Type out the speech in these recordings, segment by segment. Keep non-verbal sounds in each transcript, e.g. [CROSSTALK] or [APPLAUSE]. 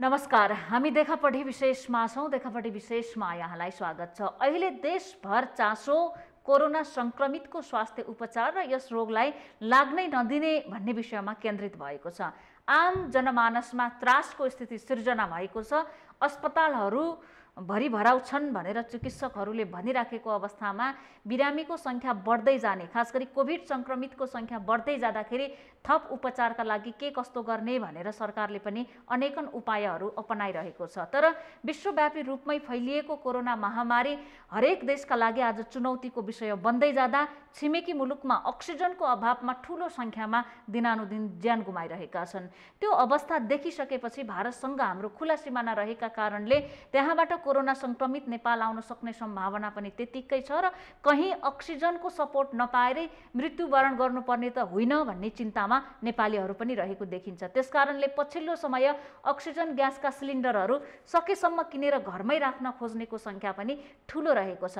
नमस्कार हामी देखापट्टि विशेषमा छौँ देखापट्टि विशेषमा यहाँलाई स्वागत छ अहिले देशभर चासो कोरोना सङ्क्रमितको स्वास्थ्य उपचार र यस रोगलाई लाग्नै नदिने भन्ने विषयमा केन्द्रित भएको छ आम जनमानसमा त्रासको स्थिति सिर्जना भएको छ अस्पतालहरू भरिभराउ छन् भनेर चिकित्सकहरूले भनिराखेको अवस्थामा बिरामीको सङ्ख्या बढ्दै जाने खास गरी कोभिड सङ्क्रमितको सङ्ख्या बढ्दै जाँदाखेरि थप उपचारका लागि के कस्तो गर्ने भनेर सरकारले पनि अनेकन उपायहरू अपनाइरहेको छ तर विश्वव्यापी रूपमै फैलिएको कोरोना महामारी हरेक देशका लागि आज चुनौतीको विषय बन्दै जाँदा छिमेकी मुलुकमा अक्सिजनको अभावमा ठुलो सङ्ख्यामा दिनानुदिन ज्यान गुमाइरहेका छन् त्यो अवस्था देखिसकेपछि भारतसँग हाम्रो खुला सिमाना रहेका कारणले त्यहाँबाट कोरोना सङ्क्रमित नेपाल आउन सक्ने सम्भावना पनि त्यत्तिकै छ र कहीँ अक्सिजनको सपोर्ट नपाएरै मृत्युवरण गर्नुपर्ने त होइन भन्ने चिन्ता सङ्ख्यामा नेपालीहरू पनि रहेको देखिन्छ त्यसकारणले पछिल्लो समय अक्सिजन ग्यासका सिलिन्डरहरू सकेसम्म किनेर घरमै राख्न खोज्नेको सङ्ख्या पनि ठुलो रहेको छ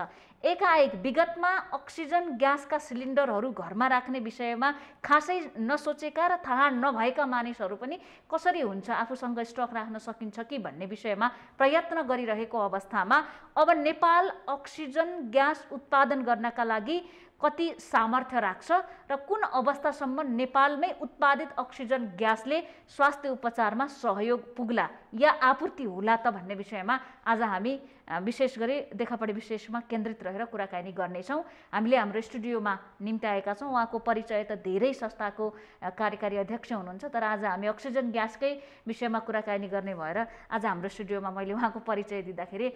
एकाएक विगतमा अक्सिजन ग्यासका सिलिन्डरहरू घरमा राख्ने विषयमा खासै नसोचेका र थाहा नभएका मानिसहरू पनि कसरी हुन्छ आफूसँग स्टक राख्न सकिन्छ कि भन्ने विषयमा प्रयत्न गरिरहेको अवस्थामा अब नेपाल अक्सिजन ग्यास उत्पादन गर्नका लागि कति सामर्थ्य राख्छ र कुन अवस्थासम्म नेपालमै उत्पादित अक्सिजन ग्यासले स्वास्थ्य उपचारमा सहयोग पुग्ला या आपूर्ति होला त भन्ने विषयमा आज हामी विशेष गरी देखापडी विशेषमा केन्द्रित रहेर कुराकानी गर्नेछौँ हामीले हाम्रो स्टुडियोमा निम्त्याएका छौँ उहाँको परिचय त धेरै संस्थाको कार्यकारी अध्यक्ष हुनुहुन्छ तर आज हामी अक्सिजन ग्यासकै विषयमा कुराकानी गर्ने भएर आज हाम्रो स्टुडियोमा मैले उहाँको परिचय दिँदाखेरि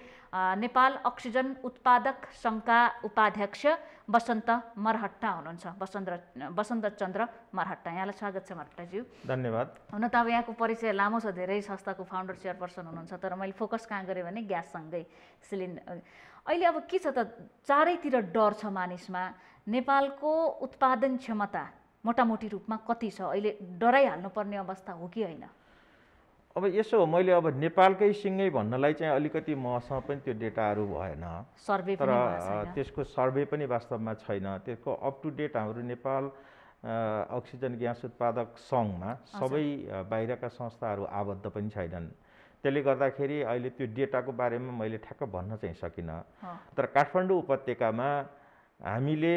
नेपाल अक्सिजन उत्पादक सङ्घका उपाध्यक्ष बसन्त मरहट्टा हुनुहुन्छ बसन्त बसन्तचन्द्र चन्द्र मरहट्टा यहाँलाई स्वागत छ मरहट्टाज्यू धन्यवाद हुन त अब यहाँको परिचय लामो छ धेरै संस्थाको फाउन्डर चेयरपर्सन हुनुहुन्छ तर मैले फोकस कहाँ गरेँ भने ग्याससँगै सिलिन्डर अहिले अब के छ त चारैतिर डर छ मानिसमा नेपालको उत्पादन क्षमता मोटामोटी रूपमा कति छ अहिले डराइहाल्नुपर्ने अवस्था हो कि होइन अब यसो हो मैले अब नेपालकै सिँगै भन्नलाई चाहिँ अलिकति मसँग पनि त्यो डेटाहरू भएन सर्वे तर त्यसको सर्वे पनि वास्तवमा छैन त्यसको अप टु डेट हाम्रो नेपाल अक्सिजन ग्यास उत्पादक सङ्घमा सबै बाहिरका संस्थाहरू आबद्ध पनि छैनन् त्यसले गर्दाखेरि अहिले त्यो डेटाको बारेमा मैले ठ्याक्क भन्न चाहिँ सकिनँ तर काठमाडौँ उपत्यकामा हामीले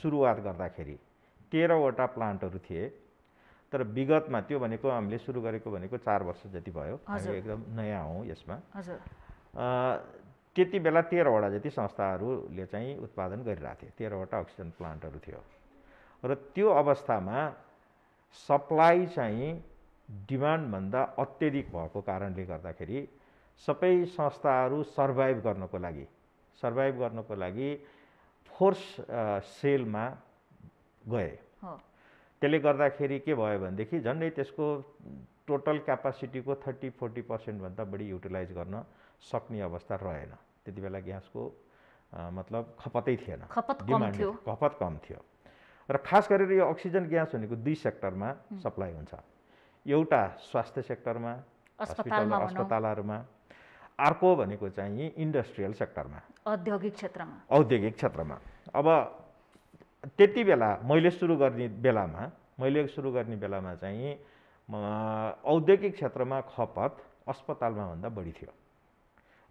सुरुवात गर्दाखेरि तेह्रवटा प्लान्टहरू थिए तर विगतमा त्यो भनेको हामीले सुरु गरेको भनेको चार वर्ष जति भयो हामी एकदम नयाँ हौँ यसमा त्यति बेला तेह्रवटा जति संस्थाहरूले चाहिँ उत्पादन गरिरहेको थिए तेह्रवटा अक्सिजन प्लान्टहरू थियो र त्यो अवस्थामा सप्लाई चाहिँ डिमान्डभन्दा अत्यधिक भएको कारणले गर्दाखेरि सबै संस्थाहरू सर्भाइभ गर्नको लागि सर्भाइभ गर्नको लागि फोर्स सेलमा गए त्यसले गर्दाखेरि के भयो भनेदेखि झन्डै त्यसको टोटल क्यापासिटीको थर्टी फोर्टी पर्सेन्टभन्दा बढी युटिलाइज गर्न सक्ने अवस्था रहेन त्यति बेला ग्यासको मतलब खपतै थिएन खपत डिमान्ड खपत कम थियो र खास गरेर यो अक्सिजन ग्यास भनेको दुई सेक्टरमा सप्लाई हुन्छ एउटा स्वास्थ्य सेक्टरमा हस्पिटल अस्पतालहरूमा अर्को भनेको चाहिँ इन्डस्ट्रियल सेक्टरमा औद्योगिक क्षेत्रमा औद्योगिक क्षेत्रमा अब त्यति बेला मैले सुरु गर्ने बेलामा मैले सुरु गर्ने बेलामा चाहिँ औद्योगिक क्षेत्रमा खपत अस्पतालमा भन्दा बढी थियो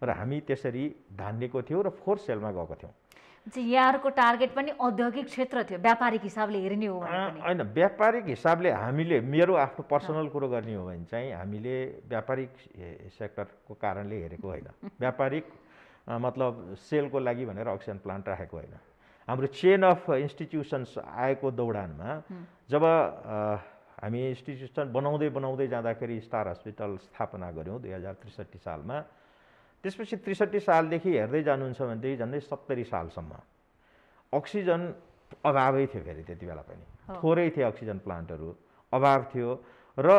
र हामी त्यसरी धानिएको थियौँ र फोर सेलमा गएको थियौँ यहाँहरूको टार्गेट पनि औद्योगिक क्षेत्र थियो व्यापारिक हिसाबले हेर्ने हो होइन व्यापारिक हिसाबले हामीले मेरो आफ्नो पर्सनल कुरो गर्ने हो भने चाहिँ हामीले व्यापारिक सेक्टरको कारणले हेरेको होइन [LAUGHS] व्यापारिक मतलब सेलको लागि भनेर अक्सिजन प्लान्ट राखेको होइन हाम्रो चेन अफ इन्स्टिट्युसन्स आएको दौडानमा जब हामी इन्स्टिट्युसन बनाउँदै बनाउँदै जाँदाखेरि स्टार हस्पिटल स्थापना गऱ्यौँ दुई हजार त्रिसठी सालमा त्यसपछि त्रिसठी सालदेखि हेर्दै जानुहुन्छ भनेदेखि झन्डै सत्तरी सालसम्म अक्सिजन अभावै थियो फेरि त्यति बेला पनि थोरै थियो अक्सिजन प्लान्टहरू अभाव थियो र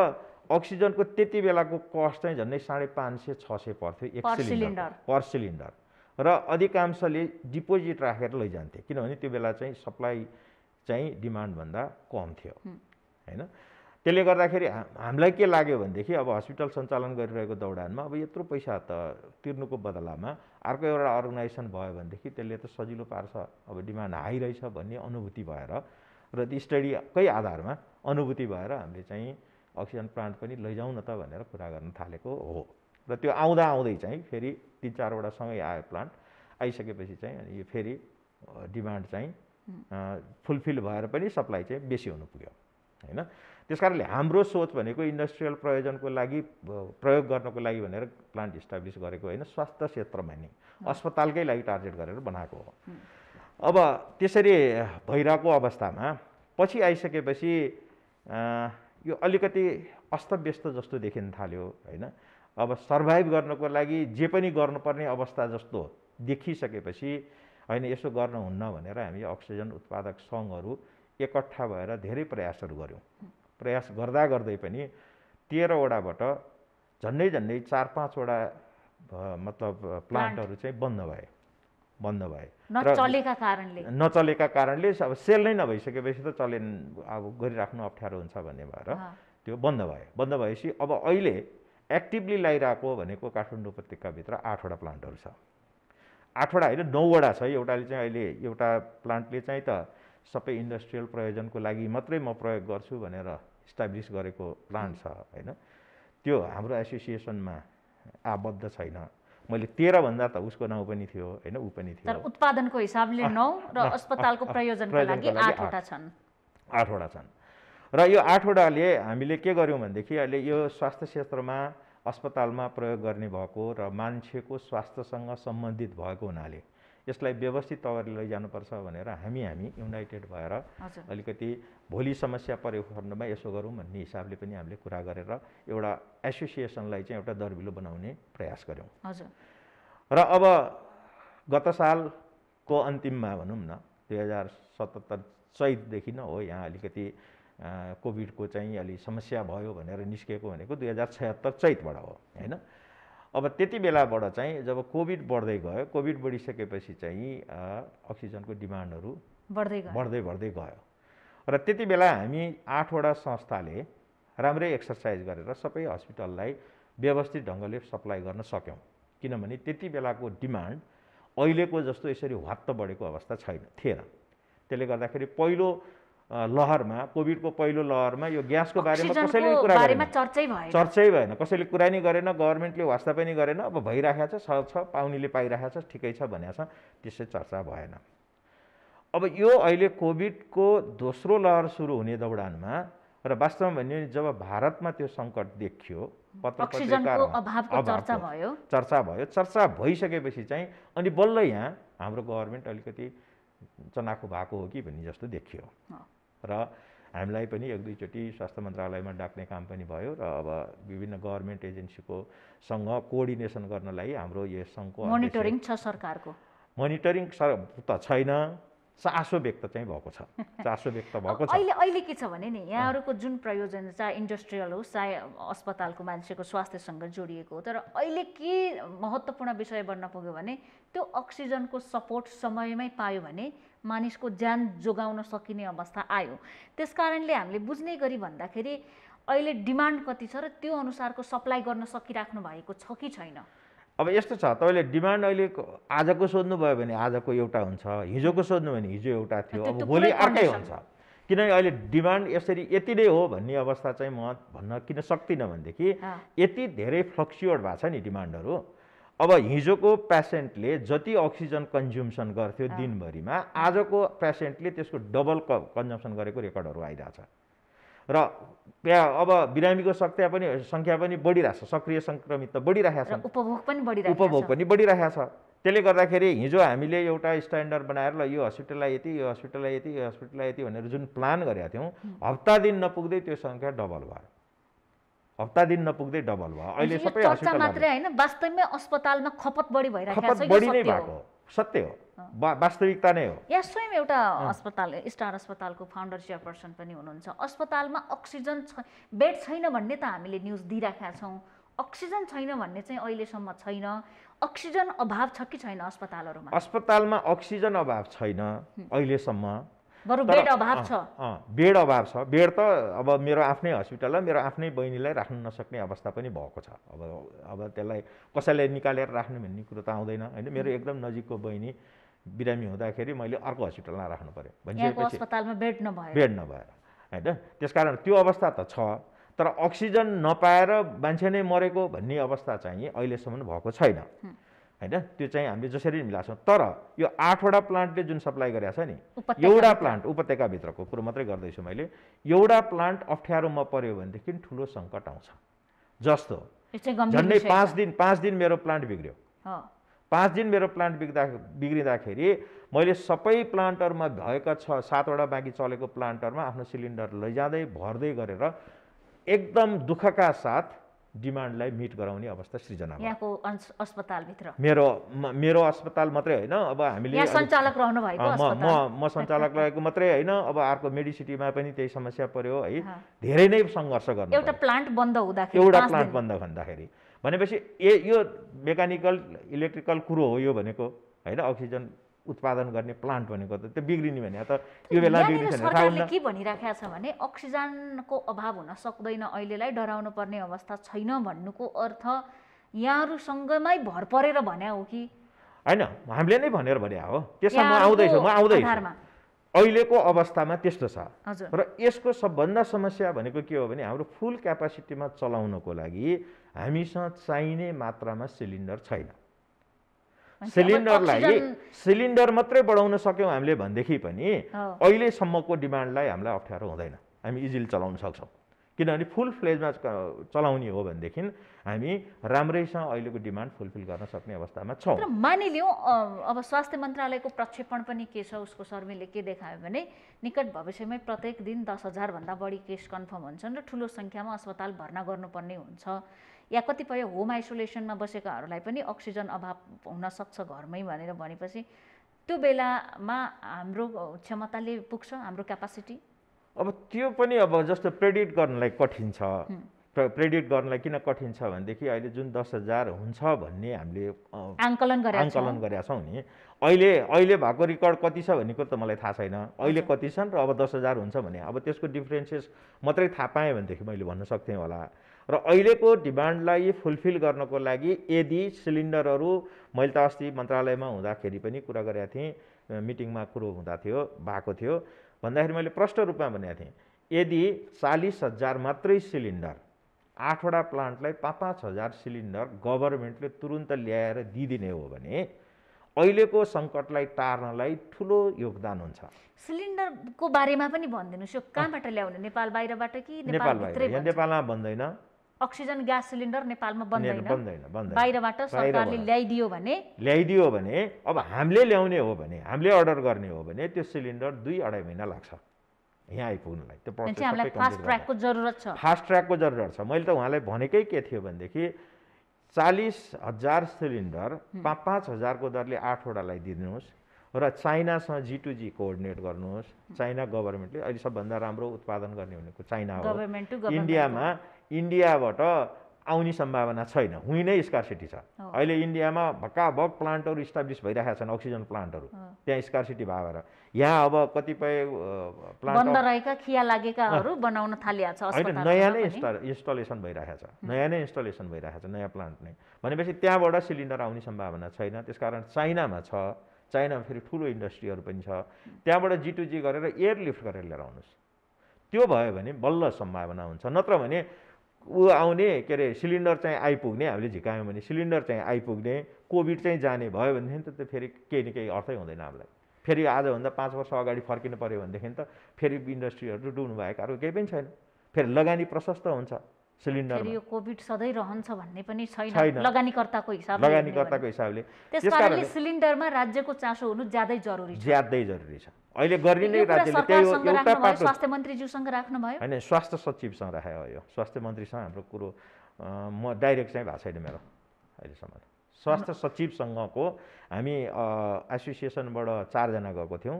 अक्सिजनको त्यति बेलाको कस्ट चाहिँ झन्डै साढे पाँच सय छ सय पर्थ्यो एक सिलिन्डर पर सिलिन्डर र अधिकांशले डिपोजिट राखेर लैजान्थे किनभने त्यो बेला चाहिँ सप्लाई चाहिँ डिमान्डभन्दा कम थियो होइन त्यसले गर्दाखेरि हामीलाई के लाग्यो भनेदेखि अब हस्पिटल सञ्चालन गरिरहेको दौडानमा अब यत्रो पैसा त तिर्नुको बदलामा अर्को एउटा अर्गनाइजेसन भयो भनेदेखि त्यसले त सजिलो पार्छ अब डिमान्ड हाई रहेछ भन्ने अनुभूति भएर र त्यो स्टडीकै आधारमा अनुभूति भएर हामीले चाहिँ अक्सिजन प्लान्ट पनि लैजाउँ न त भनेर कुरा गर्न थालेको हो र त्यो आउँदा आउँदै चाहिँ फेरि तिन चारवटा सँगै आयो प्लान्ट आइसकेपछि चाहिँ अनि यो फेरि डिमान्ड चाहिँ फुलफिल भएर पनि सप्लाई चाहिँ बेसी हुनु पुग्यो होइन त्यस कारणले हाम्रो सोच भनेको इन्डस्ट्रियल प्रयोजनको लागि प्रयोग गर्नको लागि भनेर प्लान्ट इस्टाब्लिस गरेको होइन स्वास्थ्य क्षेत्रमा नि अस्पतालकै लागि टार्गेट गरेर बनाएको हो अब त्यसरी भइरहेको अवस्थामा पछि आइसकेपछि यो अलिकति अस्तव्यस्त जस्तो देखिन थाल्यो होइन अब सर्भाइभ गर्नको लागि जे पनि गर्नुपर्ने अवस्था जस्तो देखिसकेपछि होइन यसो गर्न हुन्न भनेर हामी अक्सिजन उत्पादक सङ्घहरू एकट्ठा भएर धेरै प्रयासहरू गऱ्यौँ प्रयास गर्दा गर्दै पनि तेह्रवटाबाट झन्डै झन्डै चार पाँचवटा मतलब प्लान्टहरू चाहिँ बन्द भए बन्द भए नचलेका कारणले नचलेका कारणले अब सेल नै नभइसकेपछि त चले अब गरिराख्नु अप्ठ्यारो हुन्छ भन्ने भएर त्यो बन्द भयो बन्द भएपछि अब अहिले एक्टिभली लगाइरहेको भनेको काठमाडौँ उपत्यकाभित्र आठवटा प्लान्टहरू छ आठवटा होइन नौवटा छ एउटाले चाहिँ अहिले एउटा प्लान्टले चाहिँ त सबै इन्डस्ट्रियल प्रयोजनको लागि मात्रै म प्रयोग गर्छु भनेर इस्टाब्लिस गरेको प्लान्ट छ होइन त्यो हाम्रो एसोसिएसनमा आबद्ध छैन मैले तेह्रभन्दा त उसको नाउँ पनि थियो होइन ऊ पनि थियो उत्पादनको हिसाबले नौ र [LAUGHS] अस्पतालको प्रयोजनको लागि आठवटा छन् आठवटा छन् र यो आठवटाले हामीले के गर्यौँ भनेदेखि अहिले यो स्वास्थ्य क्षेत्रमा अस्पतालमा प्रयोग गर्ने भएको र मान्छेको स्वास्थ्यसँग सम्बन्धित भएको हुनाले यसलाई व्यवस्थित तवरले लैजानुपर्छ भनेर हामी हामी युनाइटेड भएर अलिकति भोलि समस्या परेको खण्डमा यसो गरौँ भन्ने हिसाबले पनि हामीले कुरा गरेर एउटा एसोसिएसनलाई चाहिँ एउटा दरबिलो बनाउने प्रयास गऱ्यौँ र अब गत सालको अन्तिममा भनौँ न दुई हजार सतहत्तर चैतदेखि नै हो यहाँ अलिकति कोभिडको चाहिँ अलि समस्या भयो भनेर निस्केको भनेको दुई हजार छयत्तर चैतबाट हो होइन अब त्यति बेलाबाट चाहिँ जब कोभिड बढ्दै गयो कोभिड बढिसकेपछि चाहिँ अक्सिजनको डिमान्डहरू बढ्दै बढ्दै बढ्दै गयो र त्यति बेला हामी आठवटा संस्थाले राम्रै एक्सर्साइज गरेर सबै हस्पिटललाई व्यवस्थित ढङ्गले सप्लाई गर्न सक्यौँ किनभने त्यति बेलाको डिमान्ड अहिलेको जस्तो यसरी हत्त बढेको अवस्था छैन थिएन त्यसले गर्दाखेरि पहिलो लहरमा कोभिडको पहिलो लहरमा यो ग्यासको बारेमा कसैले कुरा गरेन चर्चै भएन कसैले कुरा नै गरेन गभर्मेन्टले वास्ता पनि गरेन अब भइरहेको छ छ पाउनेले पाइरहेको छ ठिकै छ भनेको छ त्यसै चर्चा भएन अब यो अहिले कोभिडको दोस्रो लहर सुरु हुने दौडानमा र वास्तवमा भन्यो भने जब भारतमा त्यो सङ्कट देखियो पत्र पत्रिकाको चर्चा भयो चर्चा भइसकेपछि चाहिँ अनि बल्ल यहाँ हाम्रो गभर्मेन्ट अलिकति चनाखो भएको हो कि भन्ने जस्तो देखियो र हामीलाई पनि एक दुईचोटि स्वास्थ्य मन्त्रालयमा डाक्ने काम पनि भयो र अब विभिन्न गभर्मेन्ट सँग कोअर्डिनेसन गर्नलाई हाम्रो यो सङ्घको मोनिटरिङ छ सरकारको मोनिटरिङ सर त छैन चासो व्यक्त चाहिँ भएको छ चासो व्यक्त भएको छ अहिले अहिले के छ भने नि यहाँहरूको जुन प्रयोजन चाहे इन्डस्ट्रियल होस् चाहे अस्पतालको मान्छेको स्वास्थ्यसँग जोडिएको हो तर अहिले के महत्त्वपूर्ण विषय बन्न पुग्यो भने त्यो अक्सिजनको सपोर्ट समयमै पायो भने मानिसको ज्यान जोगाउन सकिने अवस्था आयो त्यस कारणले हामीले बुझ्ने गरी भन्दाखेरि अहिले डिमान्ड कति छ र त्यो अनुसारको सप्लाई गर्न सकिराख्नु भएको छ कि छैन अब यस्तो छ तपाईँले डिमान्ड अहिले आजको सोध्नुभयो भने आजको एउटा हुन्छ हिजोको सोध्नु भने हिजो एउटा थियो अब भोलि अर्कै हुन्छ किनभने अहिले डिमान्ड यसरी यति नै हो भन्ने अवस्था चाहिँ म भन्न किन सक्दिनँ भनेदेखि यति धेरै फ्लक्चुएट भएको छ नि डिमान्डहरू अब हिजोको पेसेन्टले जति अक्सिजन कन्ज्युम्सन गर्थ्यो दिनभरिमा आजको पेसेन्टले त्यसको डबल क कन्जम्सन गरेको रेकर्डहरू आइरहेछ र त्यहाँ अब बिरामीको सत्या पनि सङ्ख्या पनि बढिरहेछ सक्रिय सङ्क्रमित त बढिरहेका छ उपभोग पनि बढिरहेको उपभोग पनि बढिरहेको छ त्यसले गर्दाखेरि हिजो हामीले एउटा स्ट्यान्डर्ड बनाएर ल यो हस्पिटललाई यति यो हस्पिटललाई यति यो हस्पिटललाई यति भनेर जुन प्लान गरेका थियौँ हप्ता दिन नपुग्दै त्यो सङ्ख्या डबल भयो हप्ता दिन नपुग्दै डबल भयो अहिले सबै चर्चा मात्रै होइन वास्तवमै अस्पतालमा खपत बढी भइरहेको छ बढी नै भएको सत्य हो वास्तविकता नै हो यहाँ स्वयं एउटा अस्पताल स्टार अस्पतालको फाउन्डर चेयरपर्सन पनि हुनुहुन्छ अस्पतालमा अक्सिजन छ बेड छैन भन्ने त हामीले न्युज दिइराखेका छौँ अक्सिजन छैन भन्ने चाहिँ अहिलेसम्म छैन अक्सिजन अभाव छ कि छैन अस्पतालहरूमा अस्पतालमा अक्सिजन अभाव छैन अहिलेसम्म बरु बेड अभाव छ बेड अभाव छ बेड त अब मेरो आफ्नै हस्पिटलमा मेरो आफ्नै बहिनीलाई राख्न नसक्ने अवस्था पनि भएको छ अब अब त्यसलाई कसैलाई निकालेर राख्नु भन्ने कुरो त आउँदैन होइन मेरो एकदम नजिकको बहिनी बिरामी हुँदाखेरि मैले अर्को हस्पिटलमा राख्नु पऱ्यो भनिसकेपछि बेड नभएर बेड नभएर होइन त्यसकारण त्यो अवस्था त छ तर अक्सिजन नपाएर मान्छे नै मरेको भन्ने अवस्था चाहिँ अहिलेसम्म भएको छैन होइन त्यो चाहिँ हामीले जसरी मिलाएको छौँ तर यो आठवटा प्लान्टले जुन सप्लाई गरेको छ नि एउटा प्लान्ट उपत्यकाभित्रको कुरो मात्रै गर्दैछु मैले एउटा प्लान्ट अप्ठ्यारोमा पऱ्यो भनेदेखि ठुलो सङ्कट आउँछ जस्तो झन्डै पाँच दिन पाँच दिन मेरो प्लान्ट बिग्रियो पाँच दिन मेरो प्लान्ट बिग्दा बिग्रिँदाखेरि मैले सबै प्लान्टहरूमा भएका छ सातवटा बाँकी चलेको प्लान्टहरूमा आफ्नो सिलिन्डर लैजाँदै भर्दै गरेर एकदम दुःखका साथ डिमान्डलाई मिट गराउने अवस्था सृजना यहाँको अस्पतालभित्र मेरो मेरो अस्पताल मात्रै होइन अब हामीले सञ्चालक रहनु भएको म म सञ्चालक रहेको मात्रै होइन अब अर्को मेडिसिटीमा पनि त्यही समस्या पर्यो है धेरै नै सङ्घर्ष गर्नु एउटा प्लान्ट बन्द हुँदाखेरि एउटा प्लान्ट बन्द भन्दाखेरि भनेपछि ए यो मेकानिकल इलेक्ट्रिकल कुरो हो यो भनेको होइन अक्सिजन उत्पादन गर्ने प्लान्ट भनेको त त्यो बिग्रिने भने त यो बेला सरकारले के भनिराखेको छ भने अक्सिजनको अभाव हुन सक्दैन अहिलेलाई डराउनु पर्ने अवस्था छैन भन्नुको अर्थ यहाँहरूसँगमै भर परेर भन्या हो कि होइन हामीले नै भनेर भन्या हो त्यसमा म म आउँदैछु अहिलेको अवस्थामा त्यस्तो छ र यसको सबभन्दा समस्या भनेको के हो भने हाम्रो फुल क्यापासिटीमा चलाउनको लागि हामीसँग चाहिने मात्रामा सिलिन्डर छैन सिलिन्डरलाई सिलिन्डर मात्रै बढाउन सक्यौँ हामीले भनेदेखि पनि अहिलेसम्मको डिमान्डलाई हामीलाई अप्ठ्यारो हुँदैन हामी इजिली चलाउन सक्छौँ किनभने फुल फ्लेजमा चलाउने हो भनेदेखि हामी राम्रैसँग अहिलेको डिमान्ड फुलफिल गर्न सक्ने अवस्थामा छौँ मानिलिउँ अब स्वास्थ्य मन्त्रालयको प्रक्षेपण पनि के छ उसको सर्वेले के देखायो भने निकट भविष्यमै प्रत्येक दिन दस हजारभन्दा बढी केस कन्फर्म हुन्छन् र ठुलो सङ्ख्यामा अस्पताल भर्ना गर्नुपर्ने हुन्छ या कतिपय होम आइसोलेसनमा बसेकाहरूलाई पनि अक्सिजन अभाव हुनसक्छ घरमै भनेर भनेपछि त्यो बेलामा हाम्रो क्षमताले पुग्छ हाम्रो क्यापासिटी अब त्यो पनि अब जस्तो प्रेडिक्ट गर्नलाई कठिन छ प्रेडिक्ट गर्नलाई किन कठिन छ भनेदेखि अहिले जुन दस हजार हुन्छ भन्ने हामीले आङ्कलन गरे आङ्कलन गरेका छौँ नि अहिले अहिले भएको रेकर्ड कति छ भन्ने भनेको त मलाई थाहा छैन अहिले कति छन् र अब दस हजार हुन्छ भने अब त्यसको डिफ्रेन्सेस मात्रै थाहा पाएँ भनेदेखि मैले भन्न सक्थेँ होला र अहिलेको डिमान्डलाई फुलफिल गर्नको लागि यदि सिलिन्डरहरू मैले त अस्ति मन्त्रालयमा हुँदाखेरि पनि कुरा गरेका थिएँ मिटिङमा कुरो हुँदा थियो भएको थियो भन्दाखेरि मैले प्रष्ट रूपमा भनेको थिएँ यदि चालिस हजार मात्रै सिलिन्डर आठवटा प्लान्टलाई पाँच पाँच हजार सिलिन्डर गभर्मेन्टले तुरुन्त ल्याएर दिइदिने हो भने अहिलेको सङ्कटलाई टार्नलाई ठुलो योगदान हुन्छ सिलिन्डरको बारेमा पनि भनिदिनुहोस् यो कहाँबाट ल्याउने नेपाल बाहिरबाट कि नेपालमा भन्दैन अक्सिजन ग्यास सिलिन्डर नेपालमा बन्दैन बाहिरबाट सरकारले ल्याइदियो भने ल्याइदियो भने अब हामीले ल्याउने हो भने हामीले अर्डर गर्ने हो भने त्यो सिलिन्डर दुई अढाई महिना लाग्छ यहाँ आइपुग्नुलाई त्यो फास्ट ट्र्याकको जरुरत छ फास्ट ट्र्याकको जरुरत छ मैले त उहाँलाई भनेकै के थियो भनेदेखि चालिस हजार सिलिन्डर पाँच पाँच हजारको दरले आठवटालाई दिनुहोस् र चाइनासँग जी टु जी कोअर्डिनेट गर्नुहोस् चाइना गभर्मेन्टले अहिले सबभन्दा राम्रो उत्पादन गर्ने भनेको चाइना हो इन्डियामा इन्डियाबाट आउने सम्भावना छैन हुइ नै सिटी छ अहिले इन्डियामा भक्का भक प्लान्टहरू इस्टाब्लिस भइरहेका छन् अक्सिजन प्लान्टहरू त्यहाँ भए भएर यहाँ अब कतिपय बनाउन थालिएको छ होइन नयाँ नै इन्स्टलेसन भइरहेको छ नयाँ नै इन्स्टलेसन भइरहेको छ नयाँ प्लान्ट नै भनेपछि त्यहाँबाट सिलिन्डर आउने सम्भावना छैन त्यस कारण चाइनामा छ चाइनामा फेरि ठुलो इन्डस्ट्रीहरू पनि छ त्यहाँबाट जी जी गरेर एयरलिफ्ट गरेर लिएर आउनुहोस् त्यो भयो भने बल्ल सम्भावना हुन्छ नत्र भने ऊ आउने के अरे सिलिन्डर चाहिँ आइपुग्ने हामीले झिकायौँ भने सिलिन्डर चाहिँ आइपुग्ने कोभिड चाहिँ जाने भयो भनेदेखि त त्यो फेरि केही न केही अर्थै हुँदैन हामीलाई फेरि आजभन्दा पाँच वर्ष अगाडि फर्किनु पऱ्यो भनेदेखि त फेरि इन्डस्ट्रीहरू डुब्नु भएकाहरू केही पनि छैन फेरि लगानी प्रशस्त हुन्छ सिलिन्डर यो कोभिड सधैँ रहन्छ भन्ने पनि छैन लगानीकर्ताको हिसाबले लगानीकर्ताको हिसाबले त्यसकारणले सिलिन्डरमा राज्यको चासो हुनु ज्यादै जरुरी छ ज्यादै जरुरी छ अहिले गर्ने नै राज्यले त्यही हो एउटा पाटो स्वास्थ्य मन्त्रीज्यूसँग राख्नुभयो होइन स्वास्थ्य सचिवसँग राखेको यो स्वास्थ्य मन्त्रीसँग हाम्रो कुरो म डाइरेक्ट चाहिँ भएको छैन मेरो अहिलेसम्म स्वास्थ्य सचिवसँगको हामी एसोसिएसनबाट चारजना गएको थियौँ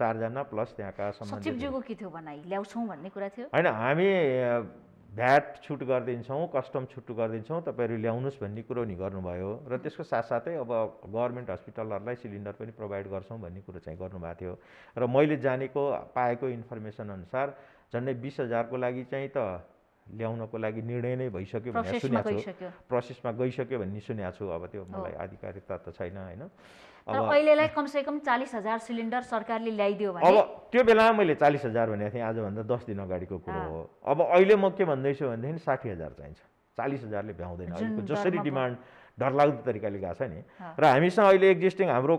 चारजना प्लस त्यहाँका सचिवज्यूको के थियो भनाइ ल्याउँछौँ भन्ने कुरा थियो होइन हामी भ्याट छुट गरिदिन्छौँ कस्टम छुट गरिदिन्छौँ तपाईँहरू ल्याउनुहोस् भन्ने कुरो नि गर्नुभयो र त्यसको साथसाथै अब गभर्मेन्ट हस्पिटलहरूलाई सिलिन्डर पनि प्रोभाइड गर्छौँ भन्ने कुरो चाहिँ गर्नुभएको थियो र मैले जानेको पाएको इन्फर्मेसन अनुसार झन्डै बिस हजारको लागि चाहिँ त ल्याउनको लागि निर्णय नै भइसक्यो भनेर सुनेको छु प्रोसेसमा गइसक्यो भन्ने सुनेको छु अब त्यो मलाई आधिकारिकता त छैन होइन अब अहिलेलाई कमसे कम चालिस हजार सिलिन्डर सरकारले ल्याइदियो भने अब त्यो बेलामा मैले चालिस हजार भनेको थिएँ आजभन्दा दस दिन अगाडिको कुरो हो अब अहिले म के भन्दैछु भनेदेखि साठी हजार चाहिन्छ चालिस हजारले भ्याउँदैन अहिलेको जसरी डिमान्ड डरलाग्दो तरिकाले गएको छ नि र हामीसँग अहिले एक्जिस्टिङ हाम्रो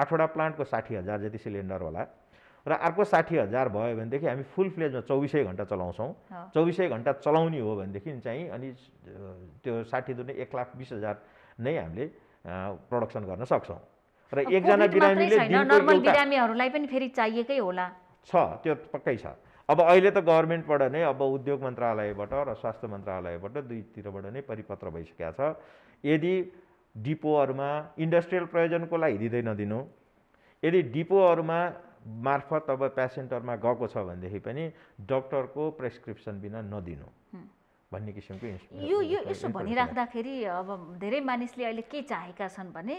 आठवटा प्लान्टको साठी हजार जति सिलिन्डर होला र अर्को साठी हजार भयो भनेदेखि हामी फुल फ्लेजमा चौबिसै घन्टा चलाउँछौँ चौबिसै घन्टा चलाउने हो भनेदेखि चाहिँ अनि त्यो साठी दुने एक लाख बिस हजार नै हामीले प्रडक्सन गर्न सक्छौँ र एकजना बिरामीले नर्मल बिरामीहरूलाई पनि फेरि चाहिएकै होला छ त्यो पक्कै छ अब अहिले त गभर्मेन्टबाट नै अब उद्योग मन्त्रालयबाट र स्वास्थ्य मन्त्रालयबाट दुईतिरबाट नै परिपत्र भइसकेको छ यदि डिपोहरूमा इन्डस्ट्रियल प्रयोजनको लागि दिँदै नदिनु यदि डिपोहरूमा मार्फत अब पेसेन्टहरूमा गएको छ भनेदेखि पनि डक्टरको प्रेसक्रिप्सन बिना नदिनु भन्ने किसिमको यो यो यसो भनिराख्दाखेरि अब धेरै मानिसले अहिले के चाहेका छन् भने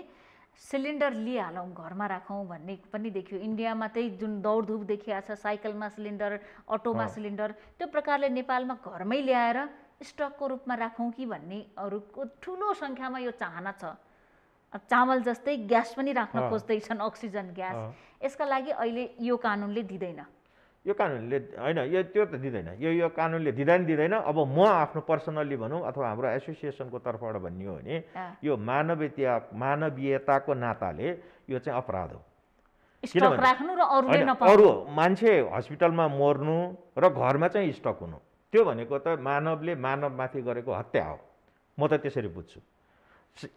सिलिन्डर लिइहालौँ घरमा राखौँ भन्ने पनि देखियो इन्डियामा त्यही जुन दौडधुप देखिया छ साइकलमा सिलिन्डर अटोमा सिलिन्डर त्यो प्रकारले नेपालमा घरमै ल्याएर स्टकको रूपमा राखौँ कि भन्ने अरूको ठुलो सङ्ख्यामा यो चाहना छ चामल जस्तै ग्यास पनि राख्न खोज्दैछन् अक्सिजन ग्यास यसका लागि अहिले यो कानुनले दिँदैन यो कानुनले होइन यो त्यो त दिँदैन यो यो कानुनले दिँदा नि दिँदैन अब म आफ्नो पर्सनल्ली भनौँ अथवा हाम्रो एसोसिएसनको तर्फबाट भनियो भने यो मानवीयता मानवीयताको नाताले यो चाहिँ अपराध हो किनभने अरू मान्छे हस्पिटलमा मर्नु र घरमा चाहिँ स्टक हुनु त्यो भनेको त मानवले मानवमाथि गरेको हत्या हो म त त्यसरी बुझ्छु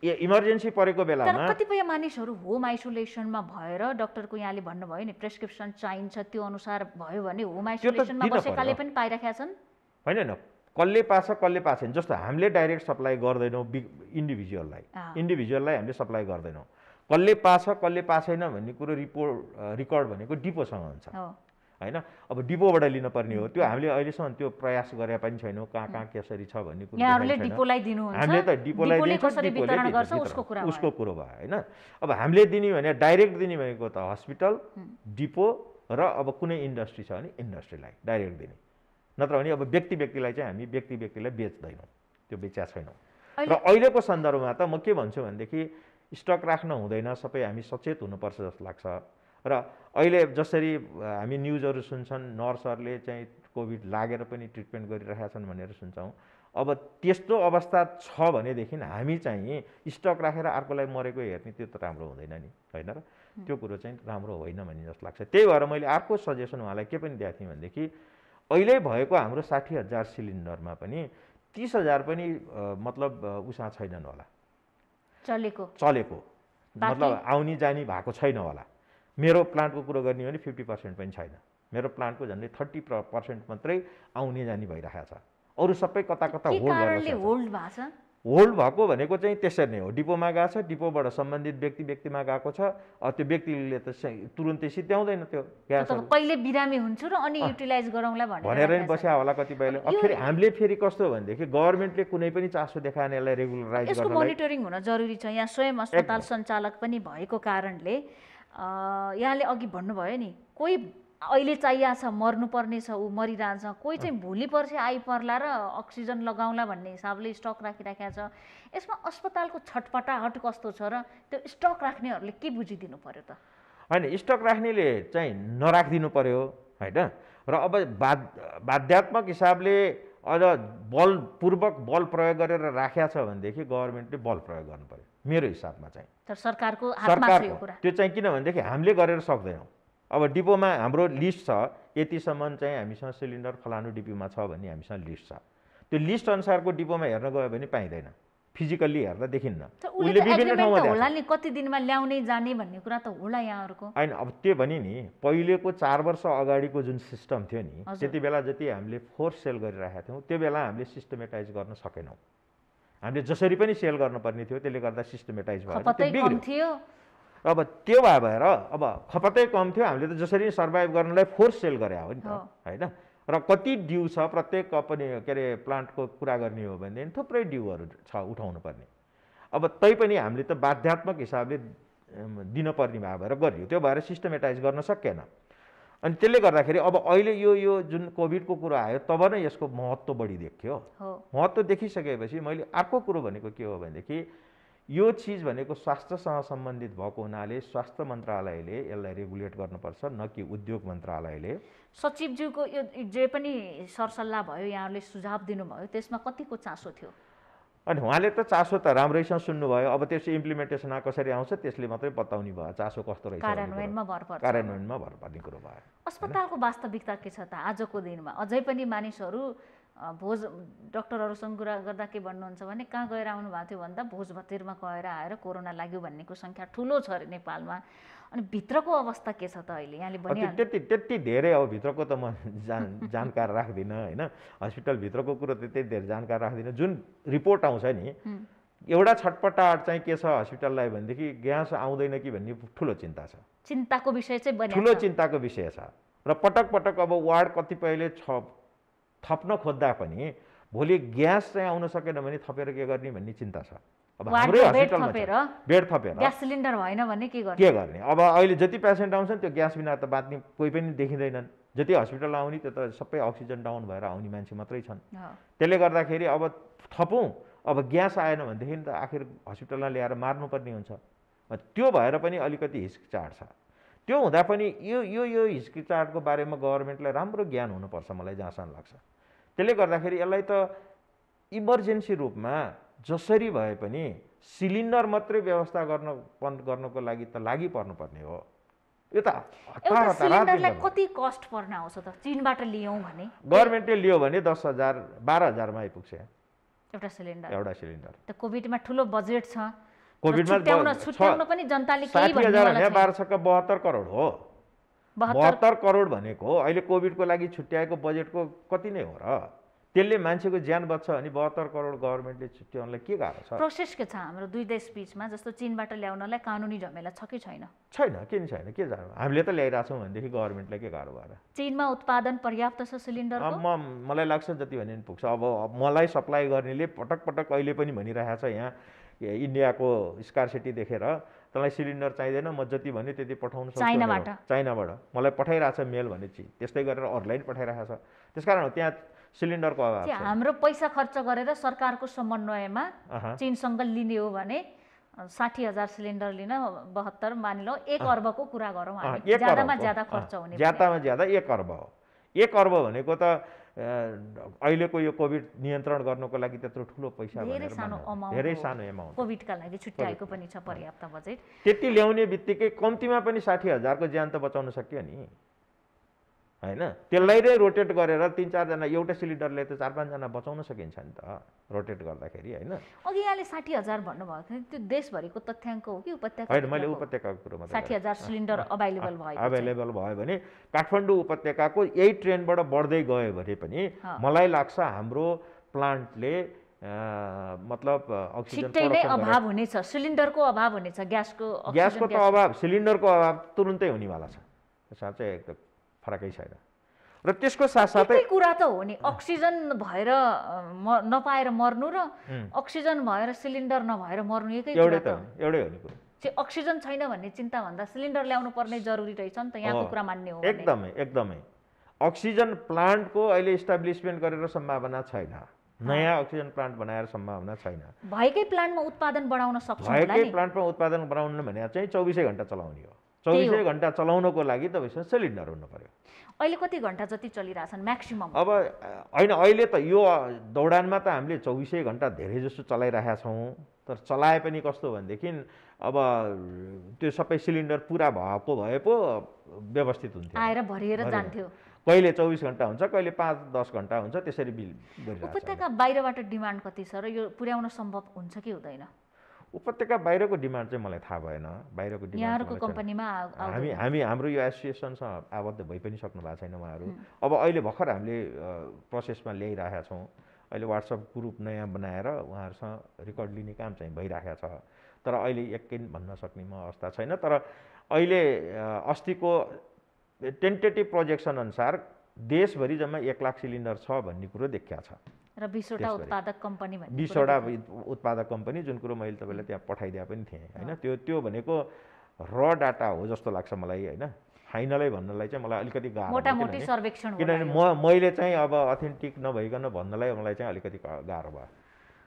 इमर्जेन्सी परेको बेलामा कतिपय मानिसहरू होम आइसोलेसनमा भएर डक्टरको यहाँले भन्नुभयो नि प्रेसक्रिप्सन चाहिन्छ त्यो अनुसार भयो भने होम आइसोलेसनमा बसेकाले पनि पाइराखेका छन् होइन होइन कसले पाछ कसले पाछ जस्तो हामीले डाइरेक्ट सप्लाई गर्दैनौँ इन्डिभिजुअललाई इन्डिभिजुअललाई हामीले सप्लाई गर्दैनौँ कसले पाछ कसले छैन भन्ने कुरो रिपोर्ट रिकर्ड भनेको डिपोसँग हुन्छ होइन अब डिपोबाट लिन पर्ने हो त्यो हामीले अहिलेसम्म त्यो प्रयास गरे पनि छैनौँ कहाँ कहाँ कसरी छ भन्ने कुरो हामीले त डिपोलाई उसको कुरो भयो होइन अब हामीले दिने भने डाइरेक्ट दिने भनेको त हस्पिटल डिपो र अब कुनै इन्डस्ट्री छ भने इन्डस्ट्रीलाई डाइरेक्ट दिने नत्र भने अब व्यक्ति व्यक्तिलाई चाहिँ हामी व्यक्ति व्यक्तिलाई बेच्दैनौँ त्यो बेच्या छैनौँ र अहिलेको सन्दर्भमा त म के भन्छु भनेदेखि स्टक राख्न हुँदैन सबै हामी सचेत हुनुपर्छ जस्तो लाग्छ र अहिले जसरी हामी न्युजहरू सुन्छन् नर्सहरूले चाहिँ कोभिड लागेर पनि ट्रिटमेन्ट गरिरहेका छन् भनेर सुन्छौँ अब त्यस्तो अवस्था छ भनेदेखि हामी चाहिँ स्टक राखेर अर्कोलाई मरेको हेर्ने त्यो त राम्रो हुँदैन नि होइन र त्यो कुरो चाहिँ राम्रो होइन भन्ने जस्तो लाग्छ त्यही भएर मैले अर्को सजेसन उहाँलाई के पनि दिएको थिएँ भनेदेखि अहिले भएको हाम्रो साठी हजार सिलिन्डरमा पनि तिस हजार पनि मतलब उसा छैनन् होला चलेको चलेको मतलब आउने जाने भएको छैन होला मेरो प्लान्टको कुरो गर्ने हो भने फिफ्टी पर्सेन्ट पनि छैन मेरो प्लान्टको झन्डै थर्टी पर्सेन्ट मात्रै आउने जाने भइरहेको छ अरू सबै कता कता होल्ड होल्ड भएको छ होल्ड भएको भनेको चाहिँ त्यसरी नै हो डिपोमा गएको छ डिपोबाट सम्बन्धित व्यक्ति व्यक्तिमा गएको छ त्यो व्यक्तिले त तुरुन्तै सित्याउँदैन त्यो ग्यास पहिले बिरामी हुन्छु र अनि युटिलाइज गरौँला भनेर नै बस्या होला कतिपयले फेरि हामीले फेरि कस्तो भनेदेखि गभर्मेन्टले कुनै पनि चासो देखानेलाई यसलाई रेगुलराइज मोनिटरिङ हुन जरुरी छ यहाँ स्वयं अस्पताल सञ्चालक पनि भएको कारणले यहाँले अघि भन्नुभयो नि कोही अहिले चाहिएको छ मर्नुपर्ने छ ऊ मरिरहन्छ कोही चाहिँ भोलि पर्सि आइपर्ला र अक्सिजन लगाउँला भन्ने हिसाबले स्टक राखिराखेको छ यसमा अस्पतालको छटपटाहट कस्तो छ र त्यो स्टक राख्नेहरूले के बुझिदिनु पऱ्यो त होइन स्टक राख्नेले चाहिँ नराखिदिनु पऱ्यो होइन र अब बा बाध्यात्मक हिसाबले अझ बलपूर्वक बल प्रयोग गरेर राखेको छ भनेदेखि गभर्मेन्टले बल प्रयोग गर्नु पऱ्यो मेरो हिसाबमा चाहिँ सरकारको सरकारको त्यो चाहिँ किनभनेदेखि हामीले गरेर सक्दैनौँ अब डिपोमा हाम्रो लिस्ट छ यतिसम्म चाहिँ हामीसँग सिलिन्डर फलानु डिपोमा छ भन्ने हामीसँग लिस्ट छ त्यो लिस्ट अनुसारको डिपोमा हेर्न गयो भने पाइँदैन फिजिकल्ली हेर्दा देखिन्न उसले विभिन्न ठाउँमा नि कति दिनमा ल्याउने जाने भन्ने कुरा त होला यहाँहरूको होइन अब त्यो भने नि पहिलेको चार वर्ष अगाडिको जुन सिस्टम थियो नि त्यति बेला जति हामीले फोर्स सेल गरिरहेका थियौँ त्यो बेला हामीले सिस्टमेटाइज गर्न सकेनौँ हामीले जसरी पनि सेल गर्नुपर्ने थियो त्यसले गर्दा सिस्टमेटाइज भयो अब त्यो भए भएर अब खपतै कम थियो हामीले त जसरी सर्भाइभ गर्नलाई फोर्स सेल गरे हो नि त होइन र कति ड्यु छ प्रत्येक कम्पनी के अरे प्लान्टको कुरा गर्ने हो भनेदेखि थुप्रै ड्युहरू छ उठाउनु पर्ने अब तैपनि हामीले त बाध्यात्मक हिसाबले दिनपर्ने भए भएर गरियो त्यो भएर सिस्टमेटाइज गर्न सकेन अनि त्यसले गर्दाखेरि अब अहिले यो यो जुन कोभिडको कुरो आयो तब नै यसको महत्त्व बढी देखियो महत्त्व देखिसकेपछि मैले अर्को कुरो भनेको के हो भनेदेखि यो चिज भनेको स्वास्थ्यसँग सम्बन्धित भएको हुनाले स्वास्थ्य मन्त्रालयले यसलाई रेगुलेट गर्नुपर्छ न कि उद्योग मन्त्रालयले सचिवज्यूको यो जे पनि सरसल्लाह भयो यहाँहरूले सुझाव दिनुभयो त्यसमा कतिको चासो थियो अनि उहाँले त चासो त राम्रैसँग सुन्नुभयो अब त्यसको इम्प्लिमेन्टेसन कसरी आउँछ त्यसले मात्रै बताउने भयो चासो कस्तो रहेछ कार्यान्वयनमा भर पर्ने कुरो भयो अस्पतालको वास्तविकता के छ त आजको दिनमा अझै पनि मानिसहरू भोज डक्टरहरूसँग कुरा गर्दा के भन्नुहुन्छ भने कहाँ गएर आउनु भएको थियो भन्दा भोज भतेरमा गएर आएर कोरोना लाग्यो भन्नेको सङ्ख्या ठुलो छ अरे नेपालमा अनि भित्रको अवस्था के छ त अहिले यहाँले त्यति त्यति धेरै अब भित्रको त म जान जानकार राख्दिनँ होइन हस्पिटलभित्रको कुरो त्यति धेरै जानकार राख्दिनँ जुन रिपोर्ट आउँछ नि एउटा छटपटाट चाहिँ के छ हस्पिटललाई भनेदेखि ग्यास आउँदैन कि भन्ने ठुलो चिन्ता छ चिन्ताको विषय चाहिँ ठुलो चिन्ताको विषय छ र पटक पटक अब वार्ड कतिपयले छ थप्न खोज्दा पनि भोलि ग्यास चाहिँ आउन सकेन भने थपेर के गर्ने भन्ने चिन्ता छ अब हाम्रै बेड थपेर ग्यास सिलिन्डर भएन भने के गर्ने के गर्ने अब अहिले जति पेसेन्ट आउँछन् त्यो ग्यास बिना त बाँच्ने कोही पनि देखिँदैनन् जति हस्पिटल आउने त्यो त सबै अक्सिजन डाउन भएर आउने मान्छे मात्रै छन् त्यसले गर्दाखेरि अब थपौँ अब ग्यास आएन भनेदेखि त आखिर हस्पिटलमा ल्याएर मार्नुपर्ने हुन्छ त्यो भएर पनि अलिकति हिचकिचाड छ त्यो हुँदा पनि यो यो यो हिचकिचाटको बारेमा गभर्मेन्टलाई राम्रो ज्ञान हुनुपर्छ मलाई जहाँसम्म लाग्छ त्यसले गर्दाखेरि यसलाई त इमर्जेन्सी रूपमा जसरी भए पनि सिलिन्डर मात्रै व्यवस्था गर्न बन्द गर्नको लागि त लागि पर्नुपर्ने हो यो त कति कस्ट पर्न आउँछ त चिनबाट लियौँ भने गभर्मेन्टले लियो भने दस हजार बाह्र हजारमा आइपुग्छ एउटा सिलिन्डर एउटा सिलिन्डर त कोभिडमा ठुलो बजेट छ कोभिडमा पनि जनताले साठी हजार बाह्र सय बहत्तर करोड हो बहत्तर करोड भनेको अहिले कोभिडको लागि छुट्याएको बजेटको कति नै हो र त्यसले मान्छेको ज्यान बच्छ भने बहत्तर करोड गभर्मेन्टले छुट्याउनलाई के गाह्रो छ प्रोसेस के छ हाम्रो दुई देश बिचमा जस्तो चिनबाट ल्याउनलाई कानुनी झमेला छ कि छैन छैन किन छैन के जानु हामीले त ल्याइरहेछौँ भनेदेखि गभर्मेन्टलाई के गाह्रो भएर चिनमा उत्पादन पर्याप्त छ सिलिन्डर म मलाई लाग्छ जति भने पनि पुग्छ अब मलाई सप्लाई गर्नेले पटक पटक अहिले पनि भनिरहेको छ यहाँ इन्डियाको स्कारसिटी देखेर तँलाई सिलिन्डर चाहिँदैन म जति भन्यो त्यति पठाउनु सक्छु चाइनाबाट चाइनाबाट मलाई छ मेल भने चिज त्यस्तै गरेर अरूलाई पनि पठाइरहेको छ त्यस कारण त्यहाँ सिलिन्डरको अभाव हाम्रो पैसा खर्च गरेर सरकारको समन्वयमा चिनसँग लिने हो भने साठी हजार सिलिन्डर लिन बहत्तर मानिलौ एक अर्बको कुरा गरौँ हामी ज्यादामा ज्यादा खर्च हुने ज्यादामा ज्यादा एक अर्ब हो एक अर्ब भनेको त अहिलेको यो कोभिड नियन्त्रण गर्नको लागि त्यत्रो ठुलो पैसा धेरै सानो धेरै सानो एमाउन्ट कोभिडका लागि छुट्याएको पनि छ पर्याप्त बजेट त्यति ल्याउने बित्तिकै कम्तीमा पनि साठी हजारको ज्यान त बचाउन सक्यो नि होइन त्यसलाई नै रोटेट गरेर तिन चारजना एउटा सिलिन्डरले त चार पाँचजना बचाउन सकिन्छ नि त रोटेट गर्दाखेरि होइन अघि यहाँले साठी हजार भन्नुभएको थियो त्यो देशभरिको तथ्याङ्क हो कि उपत्यका होइन मैले उपत्यकाको कुरो साठी हजार सिलिन्डर अभाइलेबल भयो अभाइलेबल भयो भने काठमाडौँ उपत्यकाको यही ट्रेनबाट बढ्दै गयो भने पनि मलाई लाग्छ हाम्रो प्लान्टले मतलब अक्सिजन अभाव हुनेछ सिलिन्डरको अभाव हुनेछ ग्यासको ग्यासको त अभाव सिलिन्डरको अभाव तुरुन्तै हुनेवाला छ साँच्चै एकदम फरकै छैन र त्यसको साथसाथै कुरा त हो नि अक्सिजन भएर नपाएर मर्नु र अक्सिजन भएर सिलिन्डर नभएर मर्नु एकै एउटै त एउटै हो नि कुरो अक्सिजन छैन भन्ने चिन्ता भन्दा सिलिन्डर ल्याउनु पर्ने जरुरी रहेछ नि त यहाँको कुरा मान्ने हो एकदमै एकदमै अक्सिजन प्लान्टको अहिले इस्टाब्लिसमेन्ट गरेर सम्भावना छैन नयाँ अक्सिजन प्लान्ट बनाएर सम्भावना छैन भएकै प्लान्टमा उत्पादन बढाउन सक्छ भएकै प्लान्टमा उत्पादन बढाउनु भने चाहिँ चौबिसै घन्टा चलाउने हो चौबिसै घन्टा चलाउनको लागि तपाईँसँग सिलिन्डर हुनु पऱ्यो अहिले कति घन्टा जति चलिरहेछन् म्याक्सिमम् अब होइन अहिले त यो दौडानमा त हामीले चौबिसै घन्टा धेरै जसो चलाइरहेका छौँ तर चलाए पनि कस्तो भनेदेखि अब त्यो सबै सिलिन्डर पुरा भएको भए पो व्यवस्थित हुन्थ्यो आएर भरिएर जान्थ्यो कहिले चौबिस घन्टा हुन्छ कहिले पाँच दस घन्टा हुन्छ त्यसरी बिल उपत्यका बाहिरबाट डिमान्ड कति छ र यो पुर्याउन सम्भव हुन्छ कि हुँदैन उपत्यका बाहिरको डिमान्ड चाहिँ मलाई थाहा भएन बाहिरको डिमान्डको कम्पनीमा हामी हामी हाम्रो यो एसोसिएसनसँग आबद्ध भइ पनि सक्नु भएको छैन उहाँहरू अब अहिले भर्खर हामीले प्रोसेसमा ल्याइरहेका छौँ अहिले वाट्सएप ग्रुप नयाँ बनाएर उहाँहरूसँग रेकर्ड लिने काम चाहिँ भइरहेको छ तर अहिले एकै भन्न सक्ने म अवस्था छैन तर अहिले अस्तिको टेन्टेटिभ प्रोजेक्सन अनुसार देशभरि जम्मा एक लाख सिलिन्डर छ भन्ने कुरो देखिया छ र बिसवटा उत्पादक कम्पनी बिसवटा उत्पादक कम्पनी जुन कुरो मैले तपाईँलाई त्यहाँ पठाइदिए पनि थिएँ होइन त्यो त्यो भनेको र डाटा हो जस्तो लाग्छ मलाई होइन फाइनलै भन्नलाई चाहिँ मलाई अलिकति गाह्रो सर्वेक्षण किनभने म मैले चाहिँ अब अथेन्टिक नभइकन भन्नलाई मलाई चाहिँ अलिकति गाह्रो भयो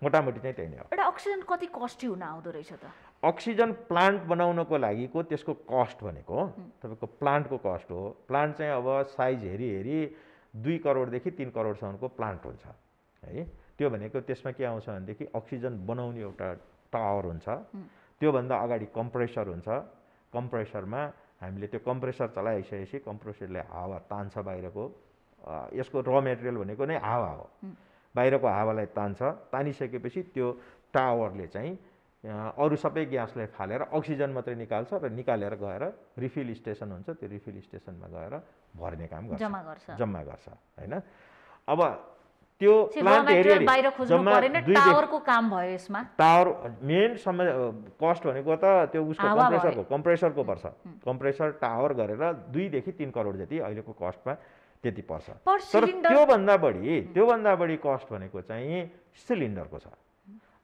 मोटामोटी चाहिँ त्यही नै हो एउटा अक्सिजन कति कस्टली हुन आउँदो रहेछ त अक्सिजन प्लान्ट बनाउनको लागिको त्यसको कस्ट भनेको तपाईँको प्लान्टको कस्ट हो प्लान्ट चाहिँ अब साइज हेरी हेरी दुई करोडदेखि तिन करोडसम्मको प्लान्ट हुन्छ है त्यो भनेको त्यसमा के आउँछ भनेदेखि अक्सिजन बनाउने एउटा टावर हुन्छ त्योभन्दा अगाडि कम्प्रेसर हुन्छ कम्प्रेसरमा हामीले त्यो कम्प्रेसर चलाइसकेपछि कम्प्रेसरले हावा तान्छ बाहिरको यसको र मेटेरियल भनेको नै हावा हो बाहिरको हावालाई तान्छ तानिसकेपछि त्यो टावरले चाहिँ अरू सबै ग्यासलाई फालेर अक्सिजन मात्रै निकाल्छ र निकालेर गएर रिफिल स्टेसन हुन्छ त्यो रिफिल स्टेसनमा गएर भर्ने काम गर्छ जम्मा गर्छ होइन अब त्यो प्लान्ट हेरी हेरी जम्मा दुई टावरको काम भयो यसमा टावर मेन सम कस्ट भनेको त त्यो उसको कम्प्रेसरको कम्प्रेसरको पर्छ कम्प्रेसर टावर गरेर दुईदेखि तिन करोड जति अहिलेको कस्टमा त्यति पर्छ तर त्योभन्दा बढी त्योभन्दा बढी कस्ट भनेको चाहिँ सिलिन्डरको छ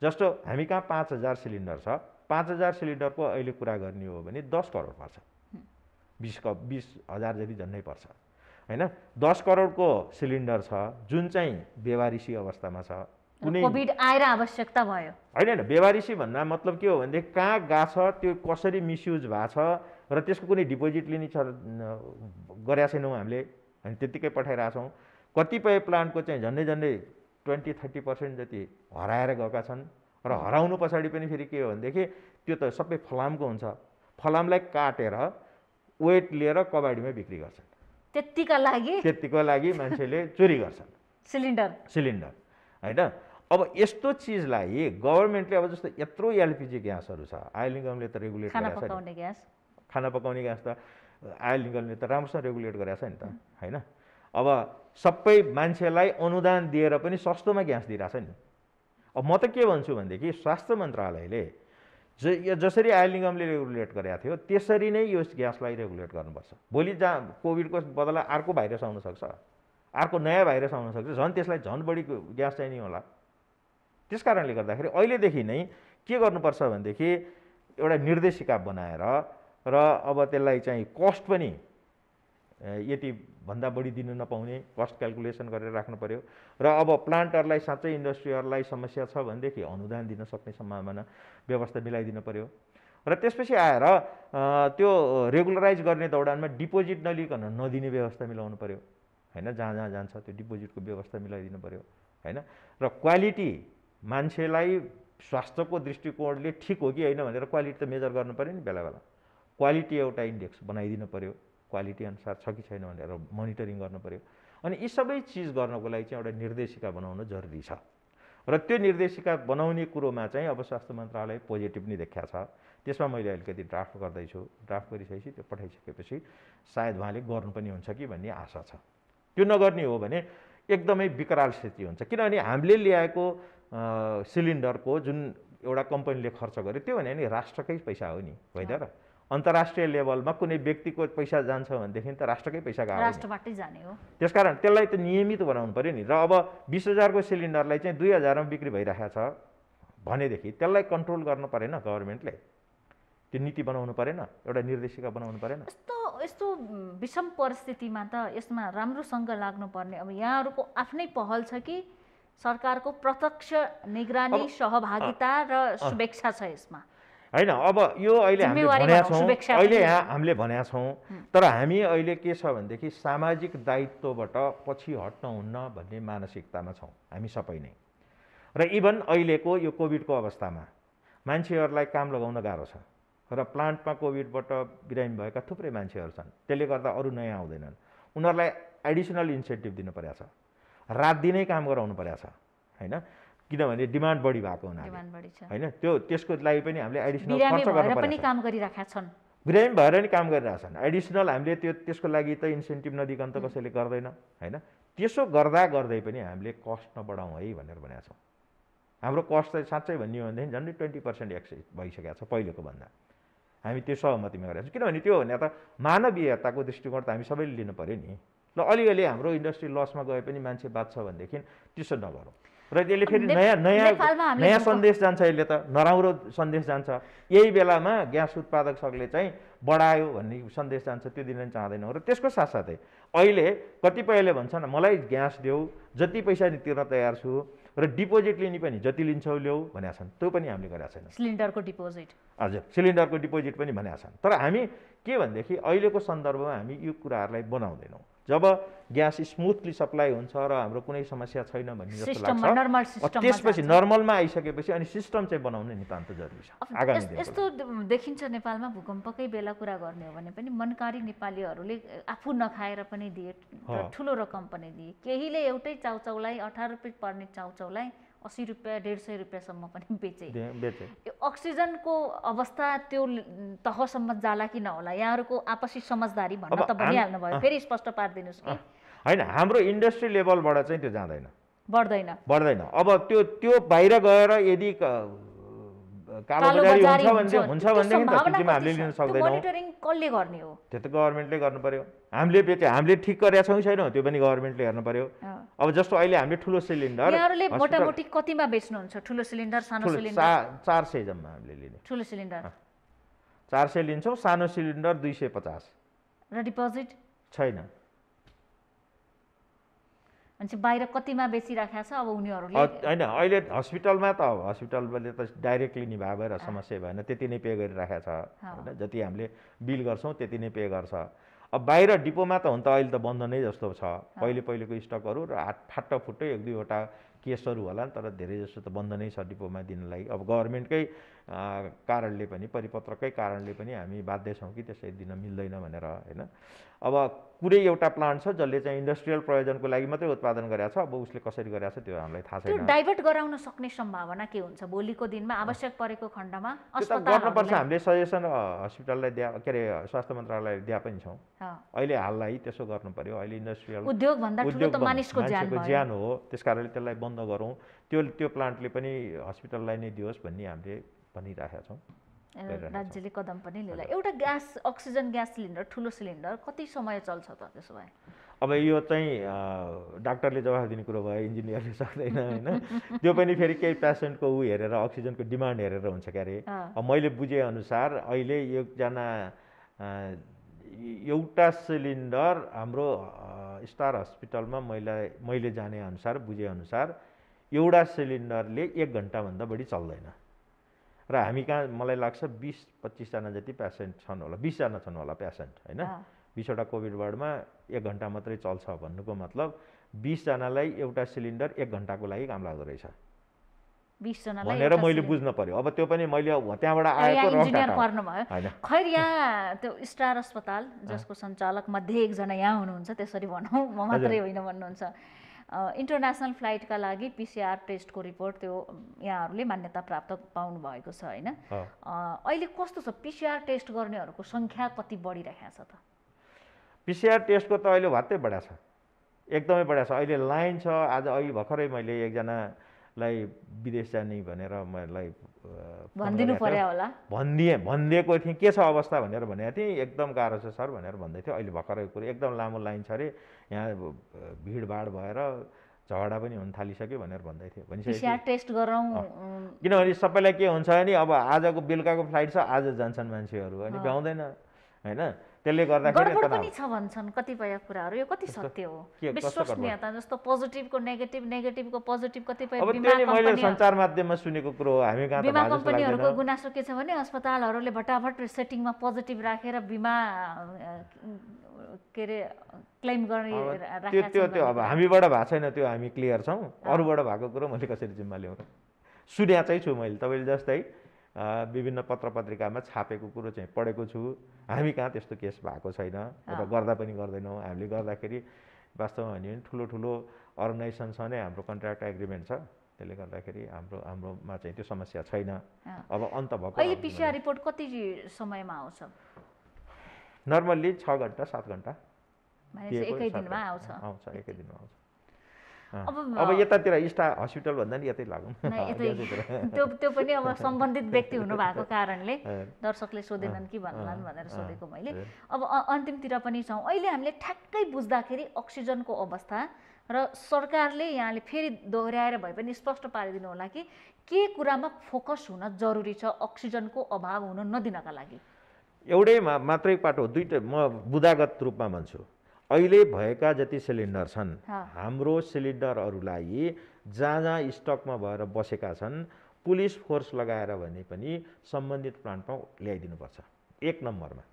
जस्तो हामी कहाँ पाँच हजार सिलिन्डर छ पाँच हजार सिलिन्डरको अहिले कुरा गर्ने हो भने दस करोड पर्छ बिस क बिस हजार जति झन्डै पर्छ होइन दस करोडको सिलिन्डर छ जुन चाहिँ बेवारिसी अवस्थामा छ कुनै कोभिड आएर आवश्यकता भयो होइन होइन बेवारिसी भन्दा मतलब के हो भनेदेखि कहाँ गएको छ त्यो कसरी मिसयुज भएको छ र त्यसको कुनै डिपोजिट लिने छ गरेका छैनौँ हामीले अनि त्यत्तिकै पठाइरहेछौँ कतिपय प्लान्टको चाहिँ झन्डै झन्डै ट्वेन्टी थर्टी पर्सेन्ट जति हराएर गएका छन् र हराउनु पछाडि पनि फेरि के हो भनेदेखि त्यो त सबै फलामको हुन्छ फलामलाई काटेर वेट लिएर कबाडीमा बिक्री गर्छन् त्यतिका लागि त्यतिको लागि मान्छेले चोरी गर्छन् सिलिन्डर सिलिन्डर होइन अब यस्तो चिजलाई गभर्मेन्टले अब जस्तो यत्रो एलपिजी ग्यासहरू छ आयल निगमले त रेगुलेट गरेको ग्यास खाना पकाउने ग्यास त आयल निगमले त राम्रोसँग रेगुलेट गरेको छ नि त होइन अब सबै मान्छेलाई अनुदान दिएर पनि सस्तोमा ग्यास दिइरहेछ नि अब म त के भन्छु भनेदेखि स्वास्थ्य मन्त्रालयले जसरी आयल निगमले रेगुलेट गरेको थियो त्यसरी नै यो ग्यासलाई रेगुलेट गर्नुपर्छ भोलि जहाँ कोभिडको बदला अर्को भाइरस आउनसक्छ अर्को नयाँ भाइरस आउनसक्छ झन् त्यसलाई झन् बढी ग्यास चाहिने होला त्यस कारणले गर्दाखेरि अहिलेदेखि नै के गर्नुपर्छ भनेदेखि एउटा निर्देशिका बनाएर र अब त्यसलाई चाहिँ कस्ट पनि भन्दा बढी दिन नपाउने कस्ट क्यालकुलेसन गरेर राख्नु पऱ्यो र अब प्लान्टहरूलाई साँच्चै इन्डस्ट्रीहरूलाई समस्या छ भनेदेखि अनुदान दिन सक्ने सम्भावना व्यवस्था मिलाइदिनु पऱ्यो र त्यसपछि आएर त्यो रेगुलराइज गर्ने दौडानमा डिपोजिट नलिकन नदिने व्यवस्था मिलाउनु पऱ्यो होइन जहाँ जहाँ जान्छ त्यो डिपोजिटको व्यवस्था मिलाइदिनु पऱ्यो होइन र क्वालिटी मान्छेलाई स्वास्थ्यको दृष्टिकोणले ठिक हो कि होइन भनेर क्वालिटी त मेजर गर्नु पऱ्यो नि बेला बेला क्वालिटी एउटा इन्डेक्स बनाइदिनु पऱ्यो क्वालिटी अनुसार छ कि छैन भनेर मोनिटरिङ पऱ्यो अनि यी सबै चिज गर्नको लागि चाहिँ एउटा निर्देशिका बनाउनु जरुरी छ र त्यो निर्देशिका बनाउने कुरोमा चाहिँ अब स्वास्थ्य मन्त्रालय पोजिटिभ नै देखाएको छ त्यसमा मैले अलिकति ड्राफ्ट गर्दैछु ड्राफ्ट गरिसकेपछि त्यो पठाइसकेपछि सायद उहाँले गर्नु पनि हुन्छ कि भन्ने आशा छ त्यो नगर्ने हो भने एकदमै विकराल स्थिति हुन्छ किनभने हामीले ल्याएको सिलिन्डरको जुन एउटा कम्पनीले खर्च गर्यो त्यो भने नि राष्ट्रकै पैसा हो नि होइन र अन्तर्राष्ट्रिय लेभलमा कुनै व्यक्तिको पैसा जान्छ भनेदेखि त राष्ट्रकै पैसा गएको राष्ट्रबाटै जाने हो त्यसकारण त्यसलाई त नियमित बनाउनु पऱ्यो नि र अब बिस हजारको सिलिन्डरलाई चाहिँ दुई हजारमा बिक्री भइरहेको छ भनेदेखि त्यसलाई कन्ट्रोल गर्नु परेन गभर्मेन्टले त्यो नीति बनाउनु परेन एउटा निर्देशिका बनाउनु परेन यस्तो यस्तो विषम परिस्थितिमा त यसमा राम्रोसँग लाग्नुपर्ने अब यहाँहरूको आफ्नै पहल छ कि सरकारको प्रत्यक्ष निगरानी सहभागिता र शुभेच्छा छ यसमा होइन अब यो अहिले हामीले भनेका छौँ अहिले यहाँ हामीले भनेका छौँ तर हामी अहिले के छ भनेदेखि सामाजिक दायित्वबाट पछि हट्न हुन्न भन्ने मानसिकतामा छौँ हामी सबै नै र इभन अहिलेको यो कोभिडको अवस्थामा मान्छेहरूलाई काम लगाउन गाह्रो छ र प्लान्टमा कोभिडबाट बिरामी भएका थुप्रै मान्छेहरू छन् त्यसले गर्दा अरू नयाँ आउँदैनन् उनीहरूलाई एडिसनल इन्सेन्टिभ दिनु परेको छ रात दिनै काम गराउनु परेको छ होइन किनभने डिमान्ड बढी भएको हुनाले होइन त्यो त्यसको लागि पनि हामीले एडिसनल खर्च गर्नु काम गरिरहेका छन् बिरामी भएर नि काम छन् एडिसनल हामीले त्यो त्यसको लागि त इन्सेन्टिभ नदिकन त कसैले गर्दैन होइन त्यसो गर्दा गर्दै पनि हामीले कस्ट नबढाउँ है भनेर भनेको छौँ हाम्रो कस्ट चाहिँ साँच्चै भन्यो भनेदेखि झन्डै ट्वेन्टी पर्सेन्ट एक्सेस भइसकेको छ पहिलेको भन्दा हामी त्यो सहमतिमा गरेका छौँ किनभने त्यो भने त मानवीयताको दृष्टिकोण त हामी सबैले लिनु पऱ्यो नि ल अलिअलि हाम्रो इन्डस्ट्री लसमा गए पनि मान्छे बाँच्छ भनेदेखि त्यसो नगरौँ र यसले फेरि नयाँ नयाँ नयाँ सन्देश जान्छ यसले त नराम्रो सन्देश जान्छ यही बेलामा ग्यास उत्पादक सङ्घले चाहिँ बढायो भन्ने सन्देश जान्छ त्यो दिन चाहँदैनौँ र त्यसको साथसाथै अहिले कतिपयले भन्छन् मलाई ग्यास देऊ जति पैसा तिर्न तयार छु र डिपोजिट लिने पनि जति लिन्छौ ल्याऊ भनेका छन् त्यो पनि हामीले गरेका छैनौँ सिलिन्डरको डिपोजिट हजुर सिलिन्डरको डिपोजिट पनि भनेका छन् तर हामी के भनेदेखि अहिलेको सन्दर्भमा हामी यो कुराहरूलाई बनाउँदैनौँ जब ग्यास स्मुथली सप्लाई हुन्छ र हाम्रो कुनै समस्या छैन भन्ने जस्तो लाग्छ त्यसपछि नर्मलमा आइसकेपछि अनि सिस्टम चाहिँ बनाउने नितान्त जरुरी छ यस्तो देखिन्छ नेपालमा भूकम्पकै बेला कुरा गर्ने हो भने पनि मनकारी नेपालीहरूले आफू नखाएर पनि दिए ठुलो रकम पनि दिए केहीले एउटै चाउचाउलाई अठार रुपियाँ पर्ने चाउचाउलाई असी रुपियाँ डेढ सय रुपियाँसम्म पनि बेचे यो अक्सिजनको अवस्था त्यो तहसम्म जाला कि नहोला यहाँहरूको आपसी समझदारी भन्न त भनिहाल्नु भयो फेरि स्पष्ट पारिदिनुहोस् कि होइन हाम्रो इन्डस्ट्री लेभलबाट चाहिँ त्यो जाँदैन बढ्दैन बढ्दैन अब त्यो त्यो बाहिर गएर यदि हुन्छ भने हुन्छ भनेदेखि त हामीले लिन सक्दैनौँ कसले गर्ने हो त्यो त गभर्मेन्टले गर्नु पर्यो हामीले बेच्यो हामीले ठिक गरेका छौँ छैनौँ त्यो पनि गभर्मेन्टले हेर्नु पर्यो अब जस्तो अहिले हामीले ठुलो सिलिन्डर यहाँहरूले मोटामोटी कतिमा बेच्नुहुन्छ ठुलो सिलिन्डर सानो सिलिन्डर चार सय जम्मा हामीले लिने ठुलो सिलिन्डर चार सय लिन्छौँ सानो सिलिन्डर दुई सय पचास र डिपोजिट छैन भनेपछि बाहिर कतिमा बेचिराखेको छ अब उनीहरू होइन अहिले हस्पिटलमा त अब हस्पिटलले त डाइरेक्टली निभा भएर समस्या भएन त्यति नै पे गरिराखेको छ होइन जति हामीले बिल गर्छौँ त्यति नै पे गर्छ अब बाहिर डिपोमा त हुन त अहिले त बन्द नै जस्तो छ पहिले पहिलेको स्टकहरू र हाट फाटो फुट्टै एक दुईवटा केसहरू होला तर धेरै जस्तो त बन्द नै छ डिपोमा दिनलाई अब गभर्मेन्टकै कारणले पनि परिपत्रकै कारणले पनि हामी बाध्य छौँ कि त्यसै दिन मिल्दैन भनेर होइन अब कुनै एउटा प्लान्ट छ जसले चाहिँ इन्डस्ट्रियल प्रयोजनको लागि मात्रै उत्पादन गरेको छ अब उसले कसरी गरेको छ त्यो हामीलाई थाहा छैन डाइभर्ट गराउन सक्ने सम्भावना के हुन्छ भोलिको दिनमा आवश्यक परेको खण्डमा गर्नुपर्छ हामीले सजेसन हस्पिटललाई दिया के अरे स्वास्थ्य मन्त्रालयलाई दिया पनि छौँ अहिले हाललाई त्यसो गर्नु पर्यो अहिले इन्डस्ट्रियल उद्योग मानिसको ज्यान हो त्यस कारणले त्यसलाई बन्द गरौँ त्यो त्यो प्लान्टले पनि हस्पिटललाई नै दियोस् भन्ने हामीले पनि राखेका छौँ राज्यले कदम पनि लिएला एउटा ग्यास अक्सिजन ग्यास सिलिन्डर ठुलो सिलिन्डर कति समय चल्छ त त्यसो भए अब यो चाहिँ डाक्टरले जवाफ दिने कुरो भयो इन्जिनियरले सक्दैन होइन त्यो पनि फेरि केही पेसेन्टको ऊ हेरेर अक्सिजनको डिमान्ड हेरेर हुन्छ क्यारे अब मैले बुझेअनुसार अहिले एकजना एउटा सिलिन्डर हाम्रो स्टार हस्पिटलमा मैले मैले जाने अनुसार बुझेअनुसार एउटा सिलिन्डरले एक घन्टाभन्दा बढी चल्दैन र हामी कहाँ मलाई लाग्छ बिस पच्चिसजना जति पेसेन्ट छन् होला बिसजना छन् होला पेसेन्ट होइन बिसवटा कोभिड वार्डमा एक घन्टा मात्रै चल्छ भन्नुको मतलब बिसजनालाई एउटा सिलिन्डर एक घन्टाको लागि काम लाग्दो रहेछ भनेर मैले बुझ्न पर्यो अब त्यो पनि मैले त्यहाँबाट आएको खैर यहाँ त्यो स्टार अस्पताल जसको सञ्चालक मध्ये एकजना यहाँ हुनुहुन्छ त्यसरी भनौँ म मात्रै होइन भन्नुहुन्छ इन्टरनेसनल फ्लाइटका लागि पिसिआर टेस्टको रिपोर्ट त्यो यहाँहरूले मान्यता प्राप्त पाउनु भएको छ होइन अहिले कस्तो छ पिसिआर टेस्ट गर्नेहरूको सङ्ख्या कति बढिरहेको छ त पिसिआर टेस्टको त अहिले भत्तै बढा छ एकदमै बढा छ अहिले लाइन छ आज अहिले भर्खरै मैले एकजनालाई विदेश जाने भनेर मलाई भनिदिनु पर्यो होला भनिदिएँ भनिदिएको थिएँ के छ अवस्था भनेर भनेको थिएँ एकदम गाह्रो छ सर भनेर भन्दै थियो अहिले भर्खरै कुरो एकदम लामो लाइन छ अरे यहाँ भिडभाड भएर झगडा पनि हुन थालिसक्यो भनेर भन्दै थियो टेस्ट गरौँ किनभने सबैलाई के हुन्छ भने अब आजको बेलुकाको फ्लाइट छ आज जान्छन् मान्छेहरू अनि भ्याउँदैन होइन त्यसले गर्दाखेरि पनि छ भन्छन् कतिपय कुराहरू यो कति सत्य हो विश्वसनीयता जस्तो पोजिटिभको नेगेटिभ नेगेटिभको पोजिटिभ कतिपय अब मैले सञ्चार माध्यममा सुनेको कुरो हो हामी कहाँ बिमा कम्पनीहरूको गुनासो के छ भने अस्पतालहरूले भटाभट सेटिङमा पोजिटिभ राखेर बिमा के अरे क्लेम गर्ने त्यो त्यो त्यो अब हामीबाट भएको छैन त्यो हामी क्लियर छौँ अरूबाट भएको कुरो मैले कसरी जिम्मा ल्याउँ सुन्या चाहिँ छु मैले तपाईँले जस्तै विभिन्न पत्र पत्रिकामा छापेको कुरो चाहिँ पढेको छु हामी कहाँ त्यस्तो केस भएको छैन र गर्दा पनि गर्दैनौँ हामीले गर्दाखेरि वास्तवमा भन्यो भने ठुलो ठुलो अर्गनाइजेसनसँग नै हाम्रो कन्ट्राक्ट एग्रिमेन्ट छ त्यसले गर्दाखेरि हाम्रो हाम्रोमा चाहिँ त्यो समस्या छैन अब अन्त भएको अहिले पिसिआर रिपोर्ट कति समयमा आउँछ नर्मल्ली छ घन्टा सात घन्टा एकै दिनमा आउँछ अब यतातिर इष्टा हस्पिटल भन्दा नि यतै लागौँ [LAUGHS] त्यो त्यो पनि अब [LAUGHS] सम्बन्धित व्यक्ति हुनुभएको कारणले दर्शकले सोधेनन् कि भन्लान् भनेर सोधेको मैले अब अन्तिमतिर पनि छौँ अहिले हामीले ठ्याक्कै बुझ्दाखेरि अक्सिजनको अवस्था र सरकारले यहाँले फेरि दोहोऱ्याएर भए पनि स्पष्ट पारिदिनु होला कि के कुरामा फोकस हुन जरुरी छ अक्सिजनको अभाव हुन नदिनका लागि एउटै मात्रै पाटो दुइटै म बुदागत रूपमा भन्छु अहिले भएका जति सिलिन्डर छन् हाम्रो सिलिन्डरहरूलाई जहाँ जहाँ स्टकमा भएर बसेका छन् पुलिस फोर्स लगाएर भने पनि सम्बन्धित प्लान्टमा ल्याइदिनुपर्छ एक नम्बरमा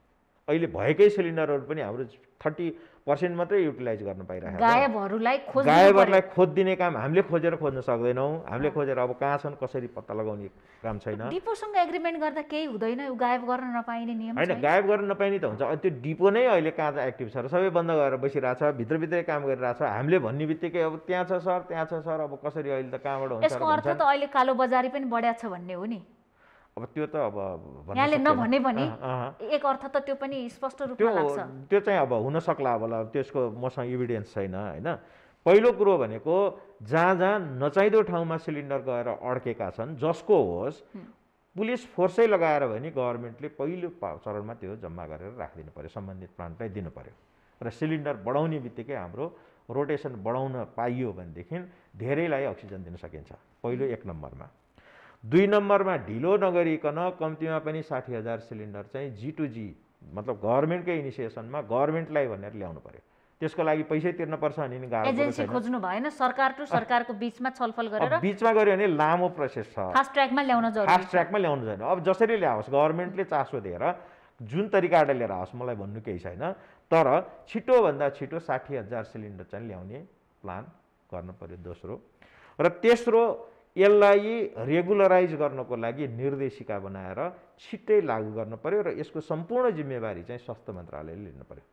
अहिले भएकै सिलिन्डरहरू पनि हाम्रो थर्टी पर्सेन्ट मात्रै युटिलाइज गर्न पाइरहेको गायबहरूलाई गायबहरूलाई खोजिदिने काम हामीले खोजेर खोज्न सक्दैनौँ हामीले खोजेर अब कहाँ छन् कसरी पत्ता लगाउने काम छैन डिपोसँग एग्रिमेन्ट गर्दा केही हुँदैन यो गायब गर्न नपाइने नियम होइन गायब गर्न नपाइने त हुन्छ त्यो डिपो नै अहिले कहाँ एक्टिभ छ र सबै बन्द गरेर बसिरहेछ भित्रभित्रै काम गरिरहेछ हामीले भन्ने बित्तिकै अब त्यहाँ छ सर त्यहाँ छ सर अब कसरी अहिले त कहाँबाट हुन्छ यसको अर्थ त अहिले कालो बजारी पनि बढ्या छ भन्ने हो नि अब त्यो त अब यहाँले नभने पनि एक अर्थ त त्यो पनि स्पष्ट रूपमा लाग्छ त्यो चाहिँ अब हुनसक्ला होला त्यसको मसँग इभिडेन्स छैन होइन पहिलो कुरो भनेको जहाँ जहाँ नचाहिँदो ठाउँमा सिलिन्डर गएर अड्केका छन् जसको होस् पुलिस फोर्सै लगाएर भने गभर्मेन्टले पहिलो चरणमा त्यो जम्मा गरेर राखिदिनु पऱ्यो सम्बन्धित प्रान्तलाई दिनु पऱ्यो र सिलिन्डर बढाउने बित्तिकै हाम्रो रोटेसन बढाउन पाइयो भनेदेखि धेरैलाई अक्सिजन दिन सकिन्छ पहिलो एक नम्बरमा दुई नम्बरमा ढिलो नगरिकन कम्तीमा पनि साठी हजार सिलिन्डर चाहिँ जी टु जी मतलब गभर्मेन्टकै इनिसिएसनमा गभर्मेन्टलाई भनेर ल्याउनु पऱ्यो त्यसको लागि पैसै तिर्नुपर्छ भने गाह्रो खोज्नु भएन सरकार टु सरकारको बिचमा छलफल गरेर बिचमा गऱ्यो भने लामो प्रोसेस छ फास्ट ट्र्याकमा ल्याउन फास्ट ट्र्याकमा ल्याउनु छैन अब जसरी ल्याओस् गभर्मेन्टले चासो दिएर जुन तरिकाले लिएर आओस् मलाई भन्नु केही छैन तर छिटोभन्दा छिटो साठी हजार सिलिन्डर चाहिँ ल्याउने प्लान गर्नु पऱ्यो दोस्रो र तेस्रो यसलाई रेगुलराइज गर्नको लागि निर्देशिका बनाएर छिट्टै लागू गर्नु पऱ्यो र यसको सम्पूर्ण जिम्मेवारी चाहिँ स्वास्थ्य मन्त्रालयले लिनु पऱ्यो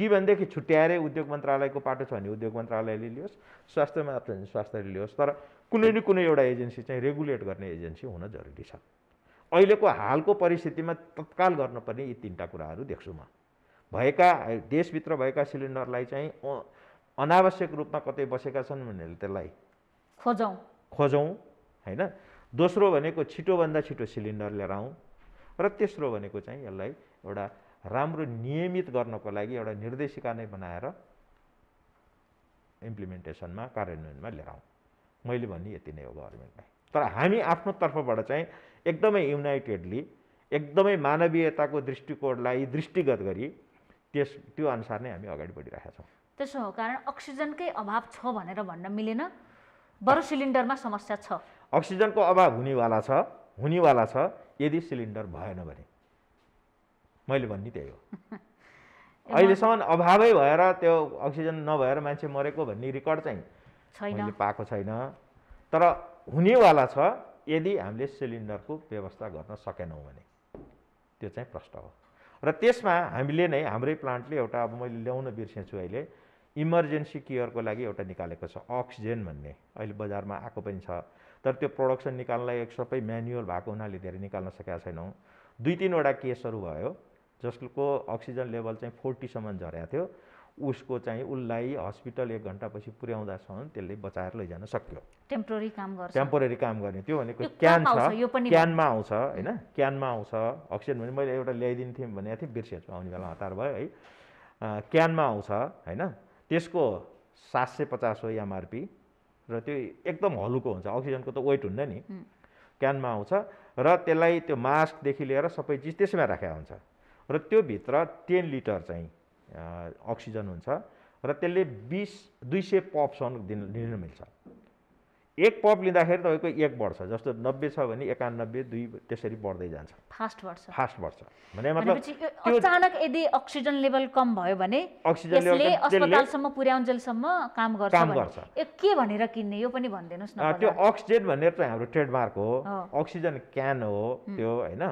कि भनेदेखि छुट्याएरै उद्योग मन्त्रालयको पाटो छ भने उद्योग मन्त्रालयले लियोस् स्वास्थ्यमा स्वास्थ्यले लियोस् तर कुनै न कुनै एउटा एजेन्सी चाहिँ रेगुलेट गर्ने एजेन्सी हुन जरुरी छ अहिलेको हालको परिस्थितिमा तत्काल गर्नुपर्ने यी तिनवटा कुराहरू देख्छु म भएका देशभित्र भएका सिलिन्डरलाई चाहिँ अनावश्यक रूपमा कतै बसेका छन् भनेर त्यसलाई खोजौँ खोजौँ होइन दोस्रो भनेको छिटोभन्दा छिटो सिलिन्डर लिएर आउँ र तेस्रो भनेको चाहिँ यसलाई एउटा राम्रो नियमित गर्नको लागि एउटा निर्देशिका नै बनाएर इम्प्लिमेन्टेसनमा कार्यान्वयनमा लिएर आउँ मैले भन्ने यति नै हो गभर्मेन्टलाई तर हामी आफ्नो तर्फबाट चाहिँ एकदमै युनाइटेडली एकदमै मानवीयताको दृष्टिकोणलाई दृष्टिगत गरी त्यस त्यो अनुसार नै हामी अगाडि बढिरहेका छौँ त्यसो हो कारण अक्सिजनकै अभाव छ भनेर भन्न मिलेन बरु सिलिन्डरमा समस्या छ अक्सिजनको अभाव हुनेवाला छ हुनेवाला छ यदि सिलिन्डर भएन भने मैले भन्ने त्यही हो [LAUGHS] अहिलेसम्म अभावै भएर त्यो अक्सिजन नभएर मान्छे मरेको भन्ने रेकर्ड चाहिँ छैन पाएको छैन तर हुनेवाला छ यदि हामीले सिलिन्डरको व्यवस्था गर्न सकेनौँ भने त्यो चाहिँ प्रश्न हो र त्यसमा हामीले नै हाम्रै प्लान्टले एउटा अब मैले ल्याउन बिर्सेछु अहिले इमर्जेन्सी केयरको लागि एउटा निकालेको छ अक्सिजेन भन्ने अहिले बजारमा आएको पनि छ तर त्यो प्रोडक्सन निकाल्नलाई एक सबै म्यानुअल भएको हुनाले धेरै निकाल्न सकेका छैनौँ दुई तिनवटा केसहरू भयो जसको अक्सिजन लेभल चाहिँ फोर्टीसम्म झरेको थियो उसको चाहिँ उसलाई हस्पिटल एक घन्टापछि पुर्याउँदासम्म त्यसले बचाएर लैजान सक्यो टेम्पोरेरी काम गर्छ टेम्पोरेरी काम गर्ने त्यो भनेको क्यान छ क्यानमा आउँछ होइन क्यानमा आउँछ अक्सिजन भने मैले एउटा ल्याइदिन्थेँ भनेको थिएँ बिर्सेछु आउने बेला हतार भयो है क्यानमा आउँछ होइन त्यसको सात सय पचास हो एमआरपी र त्यो एकदम हलुको हुन्छ अक्सिजनको त वेट हुन्न नि क्यानमा आउँछ र त्यसलाई त्यो मास्कदेखि लिएर सबै चिज त्यसैमा राखेको हुन्छ र त्योभित्र टेन लिटर चाहिँ अक्सिजन हुन्छ र त्यसले बिस दुई सय पपसम्म दिन लिन मिल्छ एक पप लिँदाखेरि तपाईँको एक बढ्छ जस्तो नब्बे छ भने एकानब्बे दुई त्यसरी बढ्दै जान्छ फास्ट बढ्छ फास्ट बढ्छ भने मतलब अचानक यदि अक्सिजन लेभल कम भयो भने अक्सिजन अस्पतालसम्म पुर्याउन्जेलसम्म काम गर्छ काम गर्छ के भनेर किन्ने यो पनि भनिदिनुहोस् न त्यो अक्सिजन भनेर चाहिँ हाम्रो ट्रेडमार्क हो अक्सिजन क्यान हो त्यो होइन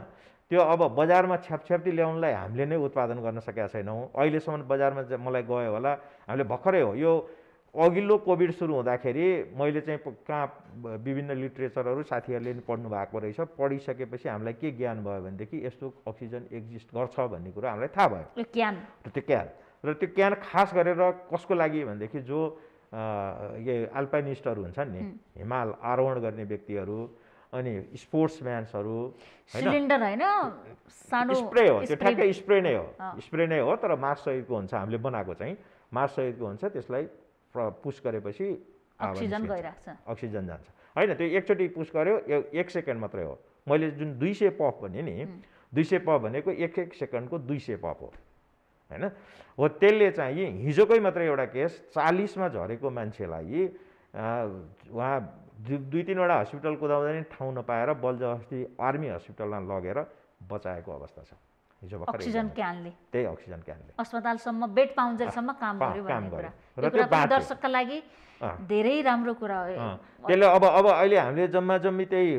त्यो अब बजारमा छ्यापछ्याप्ती ल्याउनलाई हामीले नै उत्पादन गर्न सकेका छैनौँ अहिलेसम्म बजारमा मलाई गयो होला हामीले भर्खरै हो यो अघिल्लो कोभिड सुरु हुँदाखेरि मैले चाहिँ कहाँ विभिन्न लिट्रेचरहरू साथीहरूले पढ्नु भएको रहेछ पढिसकेपछि हामीलाई के ज्ञान भयो भनेदेखि यस्तो अक्सिजन एक्जिस्ट गर्छ भन्ने कुरो हामीलाई थाहा भयो क्यान र त्यो क्यान र त्यो क्यान खास गरेर कसको लागि भनेदेखि जो यो अल्पाइनिस्टहरू हुन्छन् नि हिमाल आरोहण गर्ने व्यक्तिहरू अनि स्पोर्ट्सम्यान्सहरू सिलिन्डर होइन स्प्रे हो त्यो ठ्याक्कै स्प्रे नै हो स्प्रे नै हो तर मास्क सहितको हुन्छ हामीले बनाएको चाहिँ मास्क सहितको हुन्छ त्यसलाई प्र पुस गरेपछि अक्सिजन गइरहेको अक्सिजन जान्छ होइन त्यो एकचोटि पुस गर्यो एक सेकेन्ड मात्रै हो मैले जुन दुई सय पप भने नि दुई सय पप भनेको एक एक सेकेन्डको दुई सय पप हो होइन हो त्यसले चाहिँ हिजोकै मात्रै एउटा केस चालिसमा झरेको मान्छेलाई उहाँ दुई तिनवटा हस्पिटल कुदाउँदा नि ठाउँ नपाएर अस्ति आर्मी हस्पिटलमा लगेर बचाएको अवस्था छ हिजो त्यही अक्सिजन क्यानले अस्पतालसम्म बेड पाउन्जेलसम्म काम गर्यो कुरा दर्शकका लागि धेरै राम्रो कुरा हो त्यसले अब अब अहिले हामीले जम्मा जम्मी त्यही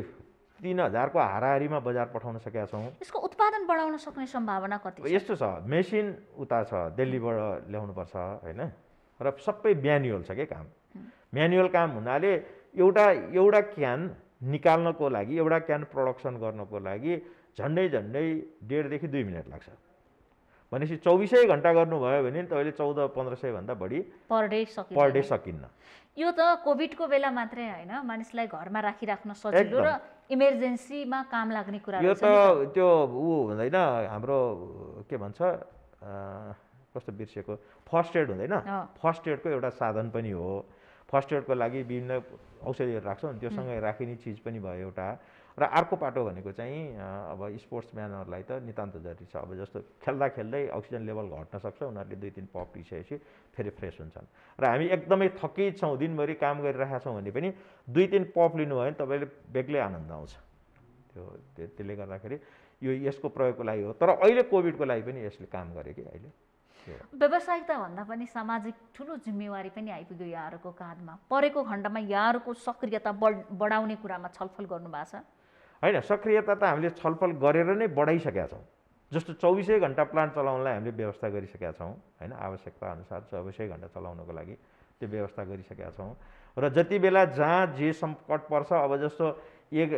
तिन हजारको हाराहारीमा बजार पठाउन सकेका छौँ यसको उत्पादन बढाउन सक्ने सम्भावना कति यस्तो छ मेसिन उता छ दिल्लीबाट ल्याउनुपर्छ होइन र सबै म्यानुअल छ क्या काम म्यानुअल काम हुनाले एउटा एउटा क्यान निकाल्नको लागि एउटा क्यान प्रडक्सन गर्नको लागि झन्डै झन्डै डेढदेखि दुई मिनट लाग्छ भनेपछि चौबिसै घन्टा गर्नुभयो भने तपाईँले चौध पन्ध्र सयभन्दा बढी पर डे पर डे सकिन्न यो त कोभिडको बेला मात्रै होइन मानिसलाई घरमा राखिराख्न सजिलो र इमर्जेन्सीमा काम लाग्ने कुरा यो त त्यो ऊ हुँदैन हाम्रो के भन्छ कस्तो बिर्सिएको फर्स्ट एड हुँदैन फर्स्ट एडको एउटा साधन पनि हो फर्स्ट एडको लागि विभिन्न औषधिहरू राख्छौँ त्योसँग राखिने चिज पनि भयो एउटा र अर्को पाटो भनेको चाहिँ अब स्पोर्ट्सम्यानहरूलाई त नितान्त जरुरी छ अब जस्तो खेल्दा खेल्दै अक्सिजन लेभल घट्न सक्छ उनीहरूले दुई तिन पप पिसेपछि फेरि फ्रेस हुन्छन् र हामी एकदमै थकित छौँ दिनभरि काम गरिरहेका छौँ भने पनि दुई तिन पप लिनुभयो भने तपाईँले बेग्लै आनन्द आउँछ त्यो त्यसले गर्दाखेरि यो यसको प्रयोगको लागि हो तर अहिले कोभिडको लागि पनि यसले काम गरे कि अहिले व्यावसायिकताभन्दा पनि सामाजिक ठुलो जिम्मेवारी पनि आइपुग्यो यहाँहरूको काँधमा परेको खण्डमा यहाँहरूको सक्रियता बढ बढाउने कुरामा छलफल गर्नुभएको छ होइन सक्रियता त हामीले छलफल गरेर नै बढाइसकेका छौँ जस्तो चौबिसै घन्टा प्लान्ट चलाउनलाई हामीले व्यवस्था गरिसकेका छौँ होइन आवश्यकता अनुसार चौबिसै घन्टा चलाउनको लागि त्यो व्यवस्था गरिसकेका छौँ र जति बेला जहाँ जे सङ्कट पर्छ अब जस्तो एक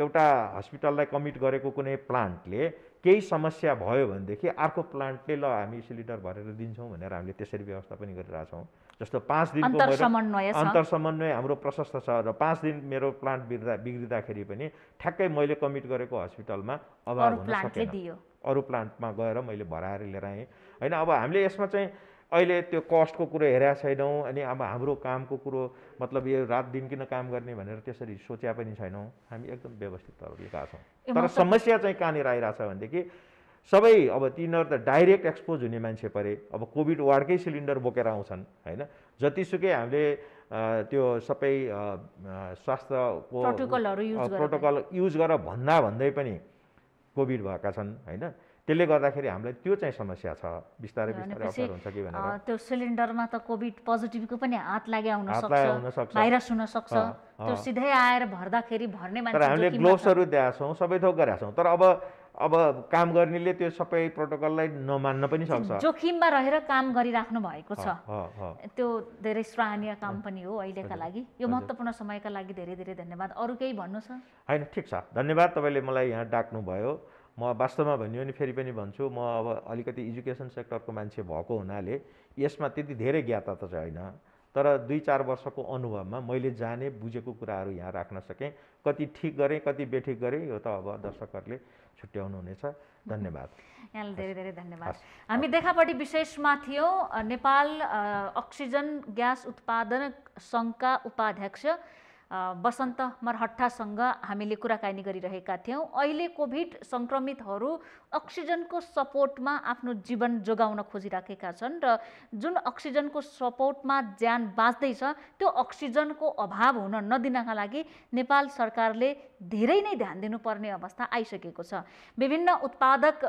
एउटा हस्पिटललाई कमिट गरेको कुनै प्लान्टले केही समस्या भयो भनेदेखि अर्को प्लान्टले ल हामी सिलिन्डर भरेर दिन्छौँ भनेर हामीले त्यसरी व्यवस्था पनि गरिरहेछौँ जस्तो पाँच दिनको अन्तर समन्वय हाम्रो प्रशस्त छ र पाँच दिन मेरो प्लान्ट बिर्दा बिग्रिँदाखेरि पनि ठ्याक्कै मैले कमिट गरेको हस्पिटलमा अभाव हुन सकेन अरू प्लान्टमा गएर मैले भराएर लिएर आएँ होइन अब हामीले यसमा चाहिँ अहिले त्यो कस्टको कुरो हेरेका छैनौँ अनि अब हाम्रो कामको कुरो मतलब यो रात दिन किन काम गर्ने भनेर त्यसरी सोचे पनि छैनौँ हामी एकदम व्यवस्थित तरिका छौँ तर समस्या चाहिँ कहाँनिर आइरहेछ भनेदेखि सबै अब तिनीहरू त डाइरेक्ट एक्सपोज हुने मान्छे परे अब कोभिड वार्डकै सिलिन्डर बोकेर आउँछन् होइन जतिसुकै हामीले त्यो सबै स्वास्थ्यको प्रोटोकल युज गरेर भन्दा भन्दै पनि कोभिड भएका छन् होइन त्यसले गर्दाखेरि हामीलाई त्यो चाहिँ समस्या छ बिस्तारै बिस्तारै हुन्छ कि भनेर त्यो सिलिन्डरमा त कोभिड पोजिटिभको पनि हात लाग्यो आउन सक्छ भाइरस हुन सक्छ त्यो सिधै आएर भर्दाखेरि भर्ने मान्छे हामीले ग्लोभ्सहरू दिएका छौँ सबै थोक गरेका छौँ तर अब अब काम गर्नेले त्यो सबै प्रोटोकललाई नमान्न पनि सक्छ जोखिममा रहेर काम गरिराख्नु भएको छ त्यो धेरै सराहनीय काम पनि हो अहिलेका लागि यो महत्त्वपूर्ण समयका लागि धेरै धेरै धन्यवाद अरू केही भन्नु छ होइन ठिक छ धन्यवाद तपाईँले मलाई यहाँ डाक्नुभयो म वास्तवमा भन्यो भने फेरि पनि भन्छु म अब अलिकति एजुकेसन सेक्टरको मान्छे भएको हुनाले यसमा त्यति धेरै ज्ञाता त छैन तर दुई चार वर्षको अनुभवमा मैले जाने बुझेको कुराहरू यहाँ राख्न सकेँ कति ठिक गरेँ कति बेठिक गरेँ यो त अब दर्शकहरूले छुट्याउनुहुनेछ धन्यवाद [LAUGHS] यहाँलाई धेरै धेरै धन्यवाद हामी देखापट्टि विशेषमा थियौँ नेपाल अक्सिजन ग्यास उत्पादन सङ्घका उपाध्यक्ष वसन्त मरहट्टासँग हामीले कुराकानी गरिरहेका थियौँ अहिले कोभिड सङ्क्रमितहरू अक्सिजनको सपोर्टमा आफ्नो जीवन जोगाउन खोजिराखेका छन् र जुन अक्सिजनको सपोर्टमा ज्यान बाँच्दैछ त्यो अक्सिजनको अभाव हुन नदिनका लागि नेपाल सरकारले धेरै नै ध्यान दिनुपर्ने अवस्था आइसकेको छ विभिन्न उत्पादक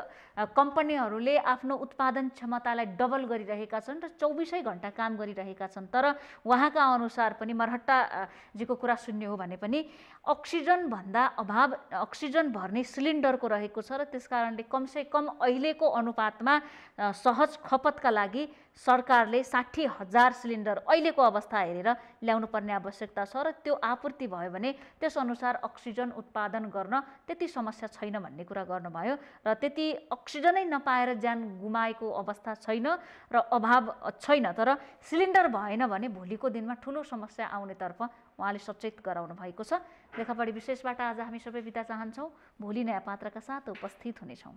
कम्पनीहरूले आफ्नो उत्पादन क्षमतालाई डबल गरिरहेका छन् र चौबिसै घन्टा काम गरिरहेका छन् तर उहाँका अनुसार पनि मरहट्टाजीको कुरा सुन्ने हो भने पनि अक्सिजनभन्दा अभाव अक्सिजन भर्ने सिलिन्डरको रहेको छ र त्यसकारणले कमसे कम अहिलेको अनुपातमा सहज खपतका लागि सरकारले साठी हजार सिलिन्डर अहिलेको अवस्था हेरेर ल्याउनु पर्ने आवश्यकता छ र त्यो आपूर्ति भयो भने त्यसअनुसार अक्सिजन उत्पादन गर्न त्यति समस्या छैन भन्ने कुरा गर्नुभयो र त्यति अक्सिजनै नपाएर ज्यान गुमाएको अवस्था छैन र अभाव छैन तर सिलिन्डर भएन भने भोलिको दिनमा ठुलो समस्या आउनेतर्फ उहाँले सचेत गराउनु भएको छ लेखापढी विशेषबाट आज हामी सबै बिदा चाहन्छौँ भोलि नयाँ पात्रका साथ उपस्थित हुनेछौँ